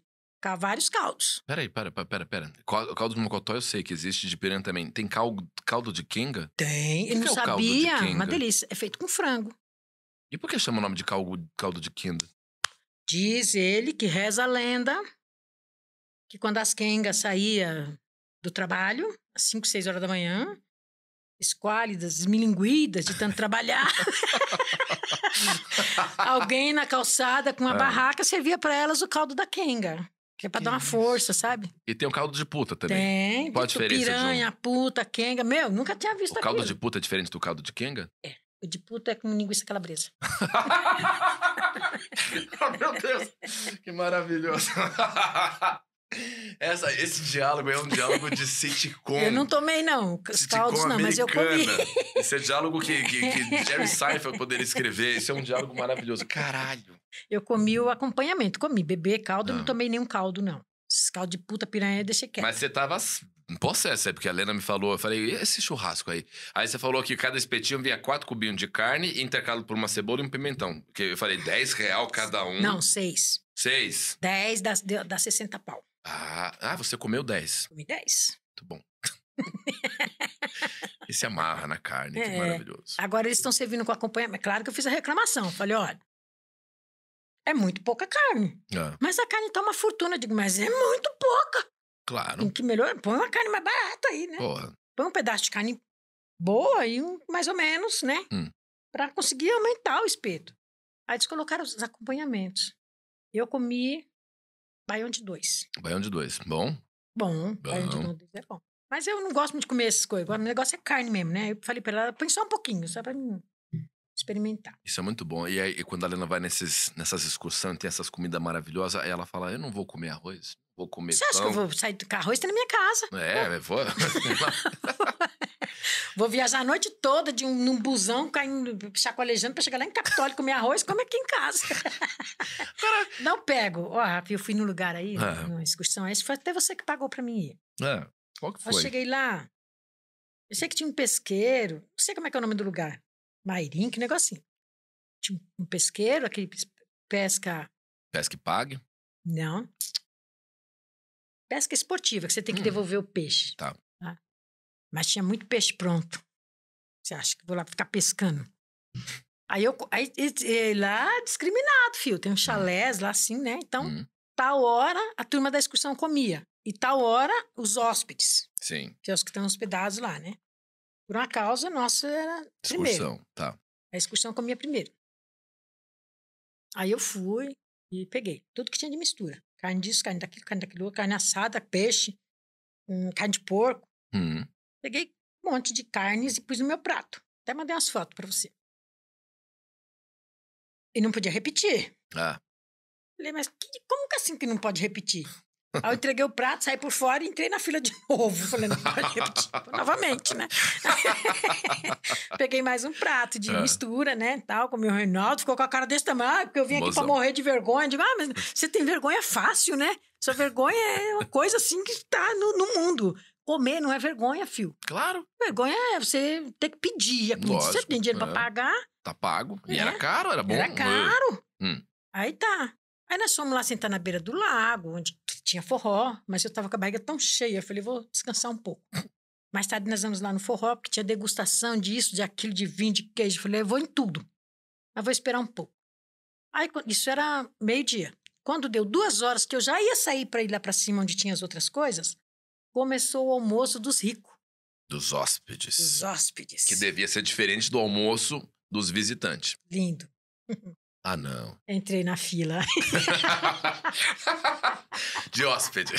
vários caldos. Peraí, pera, pera, pera. Caldo de mocotó eu sei que existe, de piranha também. Tem caldo, caldo de quenga? Tem, eu não é sabia. Uma delícia. É feito com frango. E por que chama o nome de caldo, caldo de quenga? Diz ele que reza a lenda que quando as quengas saía do trabalho, às 5, 6 horas da manhã, esquálidas, desmilinguidas de tanto trabalhar. Alguém na calçada com uma é. barraca servia para elas o caldo da quenga. Que é pra que dar uma isso. força, sabe? E tem o caldo de puta também. Tem. Qual a diferença? Piranha, um... puta, quenga. Meu, nunca tinha visto O caldo aquilo. de puta é diferente do caldo de quenga? É. O de puta é com linguiça calabresa. oh, meu Deus! Que maravilhoso! Essa, esse diálogo é um diálogo de sitcom. Eu não tomei, não. Os caldos não, mas eu comi. Esse é diálogo que, que, que Jerry Seinfeld poderia escrever. Esse é um diálogo maravilhoso. Caralho. Eu comi o acompanhamento. Comi bebê, caldo. Não, não ah. tomei nenhum caldo, não. Esses caldos de puta piranha, deixei quieto. Mas você tava possesso, é porque a Lena me falou. Eu falei, e esse churrasco aí? Aí você falou que cada espetinho vinha quatro cubinhos de carne, intercalado por uma cebola e um pimentão. Que eu falei, 10 real cada um. Não, seis. Seis? Dez dá 60 pau. Ah, ah você comeu 10. Comi 10. Muito bom. e se amarra na carne, é, que maravilhoso. Agora eles estão servindo com acompanhamento. É claro que eu fiz a reclamação. Falei, olha, é muito pouca carne. É. Mas a carne tá uma fortuna. Eu digo, mas é muito pouca. Claro. O que melhor, põe uma carne mais barata aí, né? Porra. Põe um pedaço de carne boa e um, mais ou menos, né? Hum. Pra conseguir aumentar o espeto. Aí eles colocaram os acompanhamentos. Eu comi Baião de dois. Baião de dois. Bom? Bom. bom. Baião de dois é bom. Mas eu não gosto muito de comer essas coisas. O negócio é carne mesmo, né? Eu falei pra ela, põe só um pouquinho, só pra mim experimentar. Isso é muito bom. E aí, quando a Helena vai nesses, nessas excursões, tem essas comidas maravilhosas, aí ela fala: Eu não vou comer arroz, vou comer. Você pão. acha que eu vou sair do arroz? Tá na minha casa. É, eu vou. Vou viajar a noite toda de um, num busão, caindo, chacoalejando para chegar lá em Capitólio, comer arroz, como é aqui em casa. Caraca. Não pego. Ó, oh, eu fui num lugar aí, é. numa excursão, esse foi até você que pagou para mim ir. É. Qual que foi? Eu cheguei lá, eu sei que tinha um pesqueiro, não sei como é que é o nome do lugar. Mairim, que negocinho. Tinha um pesqueiro, aquele pesca. Pesca e pague? Não. Pesca esportiva, que você tem que hum. devolver o peixe. Tá. Mas tinha muito peixe pronto. Você acha que vou lá ficar pescando? Aí eu aí, lá discriminado, filho. Tem um chalés lá assim, né? Então, hum. tal hora a turma da excursão comia. E tal hora os hóspedes. Sim. Que é os que estão hospedados lá, né? Por uma causa nossa era primeiro. Excursão, tá. A excursão comia primeiro. Aí eu fui e peguei tudo que tinha de mistura. Carne disso, carne daquilo, carne daquilo, carne assada, peixe, hum, carne de porco. Hum. Peguei um monte de carnes e pus no meu prato. Até mandei umas fotos para você. E não podia repetir. Ah. Falei, mas que, como que é assim que não pode repetir? Aí eu entreguei o prato, saí por fora e entrei na fila de novo. Falei, não pode repetir. Novamente, né? Peguei mais um prato de ah. mistura, né? Tal, comi o Reinaldo, ficou com a cara desse tamanho, porque eu vim Mozão. aqui pra morrer de vergonha. Digo, ah, mas você tem vergonha fácil, né? Sua vergonha é uma coisa assim que tá no, no mundo. Comer não é vergonha, fio. Claro. Vergonha é você ter que pedir a é comida. Lógico, você tem dinheiro é. pra pagar. Tá pago. E é. era caro, era bom. Era hum. caro. Hum. Aí tá. Aí nós fomos lá sentar na beira do lago, onde tinha forró, mas eu tava com a barriga tão cheia, eu falei, vou descansar um pouco. Mais tarde nós vamos lá no forró, porque tinha degustação de isso, de aquilo, de vinho, de queijo. Eu falei, eu vou em tudo. Mas vou esperar um pouco. Aí isso era meio-dia. Quando deu duas horas que eu já ia sair para ir lá para cima onde tinha as outras coisas, começou o almoço dos ricos. Dos hóspedes. Dos hóspedes. Que devia ser diferente do almoço dos visitantes. Lindo. Ah, não. Entrei na fila. de hóspede.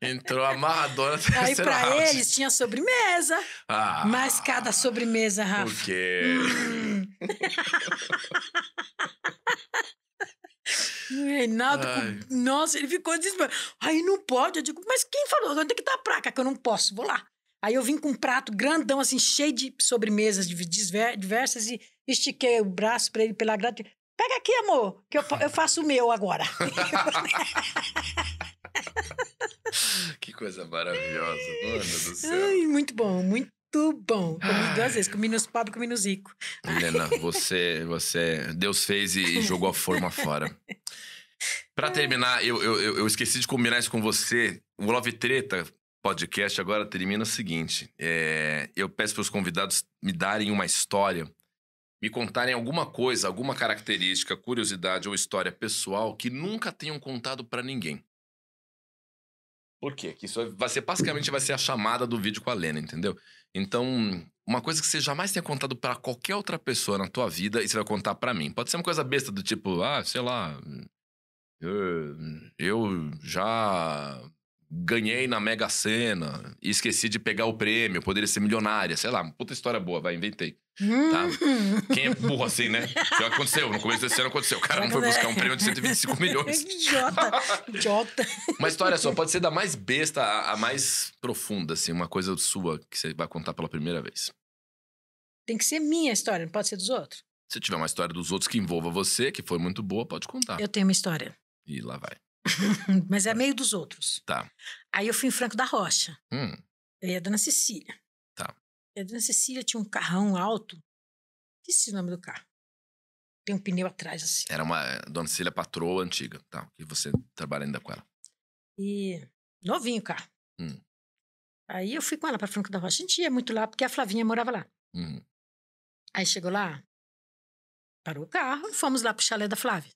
Entrou amarradona. Aí pra eles tinha sobremesa. Ah, mas cada sobremesa, Rafa. Por quê? Hum. Reinaldo, é, com... nossa, ele ficou desesperado. Aí não pode. Eu digo, mas quem falou? Onde é que tá a placa? Que eu não posso, vou lá. Aí eu vim com um prato grandão, assim, cheio de sobremesas diversas e estiquei o braço para ele pela grade. Pega aqui, amor, que eu, eu faço o meu agora. que coisa maravilhosa, mano do céu. Ai, muito bom, muito muito bom. Comi duas vezes, comi nos pobres, comi nos ricos. Helena, você, você. Deus fez e, e jogou a forma fora. Pra é. terminar, eu, eu, eu esqueci de combinar isso com você. O Love Treta podcast agora termina o seguinte: é, eu peço para os convidados me darem uma história, me contarem alguma coisa, alguma característica, curiosidade ou história pessoal que nunca tenham contado para ninguém. Por quê? Que isso vai ser basicamente vai ser a chamada do vídeo com a Lena, entendeu? Então, uma coisa que você jamais tenha contado para qualquer outra pessoa na tua vida e você vai contar para mim. Pode ser uma coisa besta do tipo, ah, sei lá, eu, eu já ganhei na Mega Sena e esqueci de pegar o prêmio, poderia ser milionária, sei lá, puta história boa, vai, inventei. Tá? Hum. Quem é burro assim, né? Já aconteceu, no começo desse ano aconteceu. O cara não foi é. buscar um prêmio de 125 milhões. Idiota, idiota. Uma história só, pode ser da mais besta a, a mais profunda, assim, uma coisa sua que você vai contar pela primeira vez. Tem que ser minha história, não pode ser dos outros. Se tiver uma história dos outros que envolva você, que foi muito boa, pode contar. Eu tenho uma história. E lá vai. mas é tá. meio dos outros. Tá. Aí eu fui em Franco da Rocha. Hum. Eu ia a Dona Cecília. Tá. E a Dona Cecília tinha um carrão alto. Esqueci o nome do carro. Tem um pneu atrás, assim. Era uma eh, Dona Cecília é patroa antiga, tá? E você trabalha ainda com ela. E novinho o carro. Hum. Aí eu fui com ela para Franco da Rocha. A gente ia muito lá, porque a Flavinha morava lá. Hum. Aí chegou lá, parou o carro e fomos lá pro chalé da Flávia.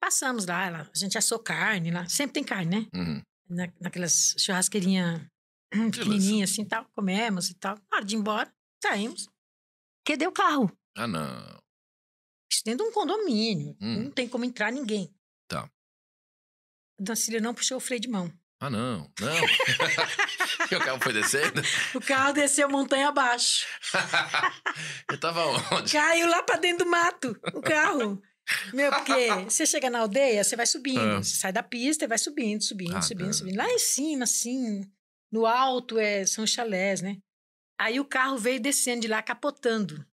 Passamos lá, a gente assou carne lá. Sempre tem carne, né? Uhum. Na, naquelas churrasqueirinhas pequenininhas assim tal. Comemos e tal. Na hora de ir embora, saímos. Cadê o carro? Ah, não. Isso dentro de um condomínio. Hum. Não tem como entrar ninguém. Tá. A Dancília não puxou o freio de mão. Ah, não, não. e o carro foi descendo? O carro desceu montanha abaixo. eu tava onde? Caiu lá pra dentro do mato, o carro. Meu, porque você chega na aldeia, você vai subindo. É. Você sai da pista e vai subindo, subindo, ah, subindo, tá. subindo. Lá em cima, assim, no alto é, são chalés, né? Aí o carro veio descendo de lá, capotando.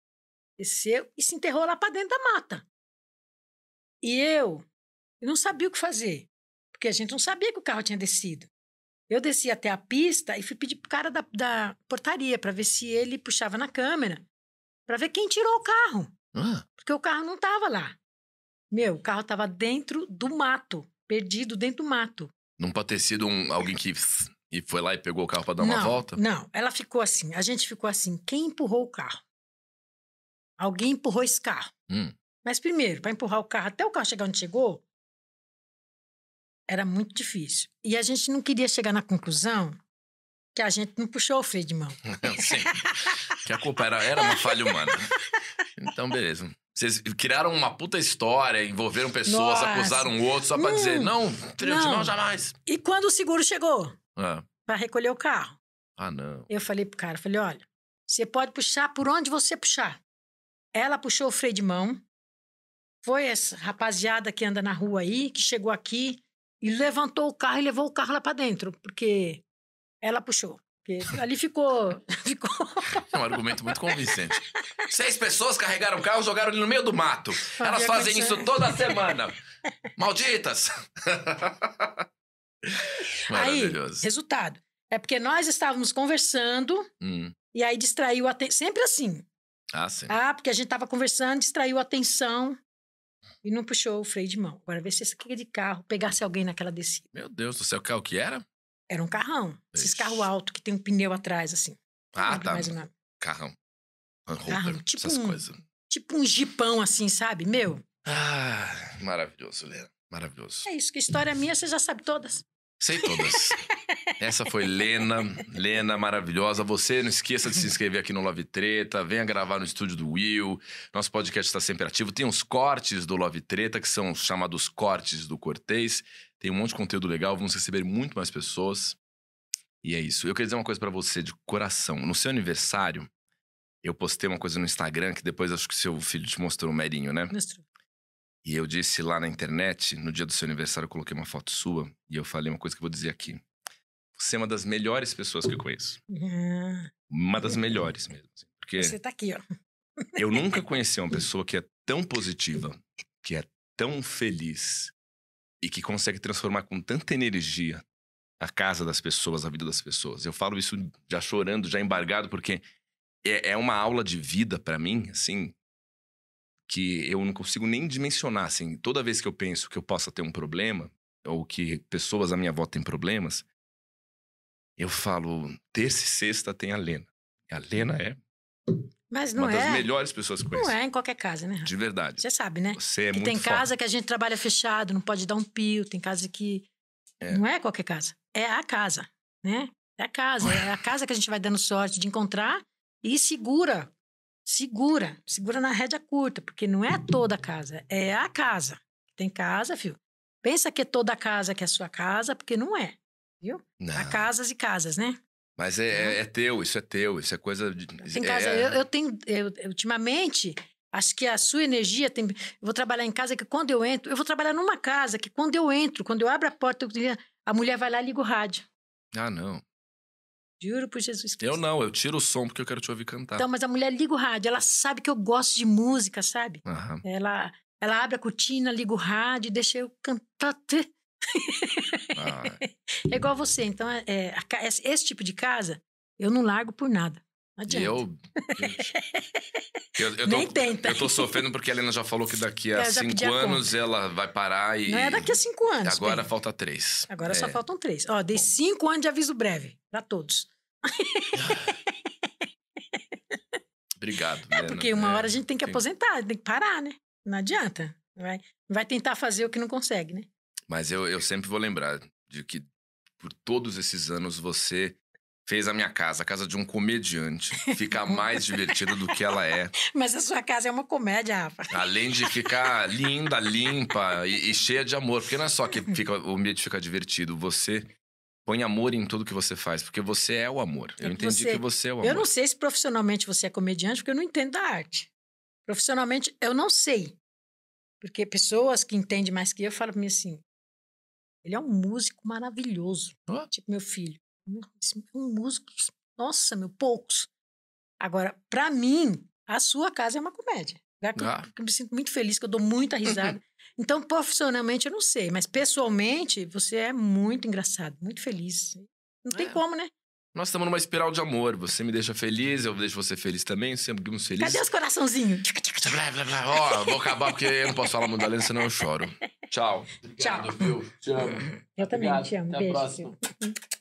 Desceu e se enterrou lá para dentro da mata. E eu, eu não sabia o que fazer, porque a gente não sabia que o carro tinha descido. Eu desci até a pista e fui pedir pro cara da, da portaria para ver se ele puxava na câmera, para ver quem tirou o carro. Ah. Porque o carro não tava lá. Meu, o carro tava dentro do mato, perdido dentro do mato. Não pode ter sido um, alguém que e foi lá e pegou o carro para dar não, uma volta? Não, ela ficou assim. A gente ficou assim. Quem empurrou o carro? Alguém empurrou esse carro. Hum. Mas primeiro, para empurrar o carro até o carro chegar onde chegou, era muito difícil. E a gente não queria chegar na conclusão que a gente não puxou o freio de mão. Sim. Que a culpa era, era uma falha humana. Então, beleza. Vocês criaram uma puta história, envolveram pessoas, Nossa. acusaram o outro só pra hum, dizer, não, trio não. de mão jamais. E quando o seguro chegou é. pra recolher o carro? Ah, não. Eu falei pro cara, falei, olha, você pode puxar por onde você puxar. Ela puxou o freio de mão, foi essa rapaziada que anda na rua aí, que chegou aqui e levantou o carro e levou o carro lá para dentro, porque ela puxou porque ali ficou. ficou... É um argumento muito convincente. Seis pessoas carregaram o carro e jogaram ele no meio do mato. Fazia Elas fazem isso toda semana. Malditas! Maravilhoso. Aí, resultado. É porque nós estávamos conversando hum. e aí distraiu a atenção. Sempre assim. Ah, sim. Ah, porque a gente estava conversando, distraiu a atenção e não puxou o freio de mão. Agora, vê se esse aqui de carro pegasse alguém naquela descida. Meu Deus do céu, é o que era? Era um carrão. Ixi. Esses carros altos que tem um pneu atrás, assim. Ah, tá. Mais um carrão. Carrão. Tipo essas um, coisas. Tipo um jipão, assim, sabe? Meu. Ah, maravilhoso, Lena Maravilhoso. É isso. Que história minha você já sabe todas. Sei todas. Essa foi Lena, Lena maravilhosa. Você não esqueça de se inscrever aqui no Love Treta, venha gravar no estúdio do Will. Nosso podcast está sempre ativo. Tem uns cortes do Love Treta, que são os chamados cortes do Cortês. Tem um monte de conteúdo legal, vamos receber muito mais pessoas. E é isso. Eu queria dizer uma coisa para você de coração. No seu aniversário, eu postei uma coisa no Instagram que depois acho que seu filho te mostrou o merinho, né? Mostrou. E eu disse lá na internet, no dia do seu aniversário, eu coloquei uma foto sua e eu falei uma coisa que eu vou dizer aqui. Você é uma das melhores pessoas que eu conheço. Ah. Uma das uhum. melhores mesmo. Assim, porque Você tá aqui, ó. Eu nunca conheci uma pessoa que é tão positiva, que é tão feliz e que consegue transformar com tanta energia a casa das pessoas, a vida das pessoas. Eu falo isso já chorando, já embargado, porque é, é uma aula de vida para mim, assim, que eu não consigo nem dimensionar, assim, toda vez que eu penso que eu possa ter um problema, ou que pessoas à minha volta têm problemas, eu falo, terça e sexta tem a Lena. E a Lena é mas não uma é. das melhores pessoas que conheço. Não é em qualquer casa, né? De verdade. Você sabe, né? Você é que muito Tem foda. casa que a gente trabalha fechado, não pode dar um pio, tem casa que. É. Não é qualquer casa. É a casa, né? É a casa. É a casa que a gente vai dando sorte de encontrar e segura segura, segura na rédea curta, porque não é toda a casa, é a casa. Tem casa, filho. Pensa que é toda a casa que é a sua casa, porque não é, viu? Não. Há casas e casas, né? Mas é, é, é teu, isso é teu, isso é coisa de. Tem é. casa, é... eu, eu, tenho. Eu, ultimamente, acho que a sua energia tem. Eu vou trabalhar em casa que quando eu entro, eu vou trabalhar numa casa que quando eu entro, quando eu abro a porta, eu... a mulher vai lá e liga o rádio. Ah, não. Juro por Jesus Cristo. Eu não, eu tiro o som porque eu quero te ouvir cantar. Então, mas a mulher liga o rádio, ela sabe que eu gosto de música, sabe? Uhum. Ela, ela abre a cortina, liga o rádio e deixa eu cantar. Ah. é igual você. Então, é, é, esse tipo de casa, eu não largo por nada. Adianta. E eu, eu, eu, tô, Nem tenta. Eu tô sofrendo porque a Helena já falou que daqui a é, cinco anos ela vai parar e. Não é daqui a cinco anos. Agora bem. falta três. Agora é. só faltam três. Ó, dei Bom. cinco anos de aviso breve para todos. Obrigado. É, Helena, porque uma é, hora a gente tem que aposentar, tem que parar, né? Não adianta. Vai, vai tentar fazer o que não consegue, né? Mas eu, eu sempre vou lembrar de que por todos esses anos você fez a minha casa, a casa de um comediante, ficar mais divertida do que ela é. Mas a sua casa é uma comédia, Rafa. Além de ficar linda, limpa e, e, cheia de amor. Porque não é só que fica, o ambiente fica divertido, você põe amor em tudo que você faz, porque você é o amor. Eu entendi você, que você é o amor. Eu não sei se profissionalmente você é comediante, porque eu não entendo da arte. Profissionalmente, eu não sei. Porque pessoas que entendem mais que eu falam pra mim assim, ele é um músico maravilhoso. Tipo meu filho músicos, nossa, meu, poucos. Agora, para mim, a sua casa é uma comédia. Lugar que, ah. eu, me sinto muito feliz, que eu dou muita uhum. risada. então, profissionalmente, eu não sei, mas pessoalmente, você é muito engraçado, muito feliz. Não tem é. como, né? Nós estamos numa espiral de amor. Você me deixa feliz, eu deixo você feliz também, sempre seguimos felizes. Cadê os coraçãozinhos? Ó, oh, vou acabar porque eu não posso falar muito além, senão eu choro. Tchau. Obrigado, Tchau. Viu? Te amo. Eu também Obrigado. te amo. Até Beijo. a próxima.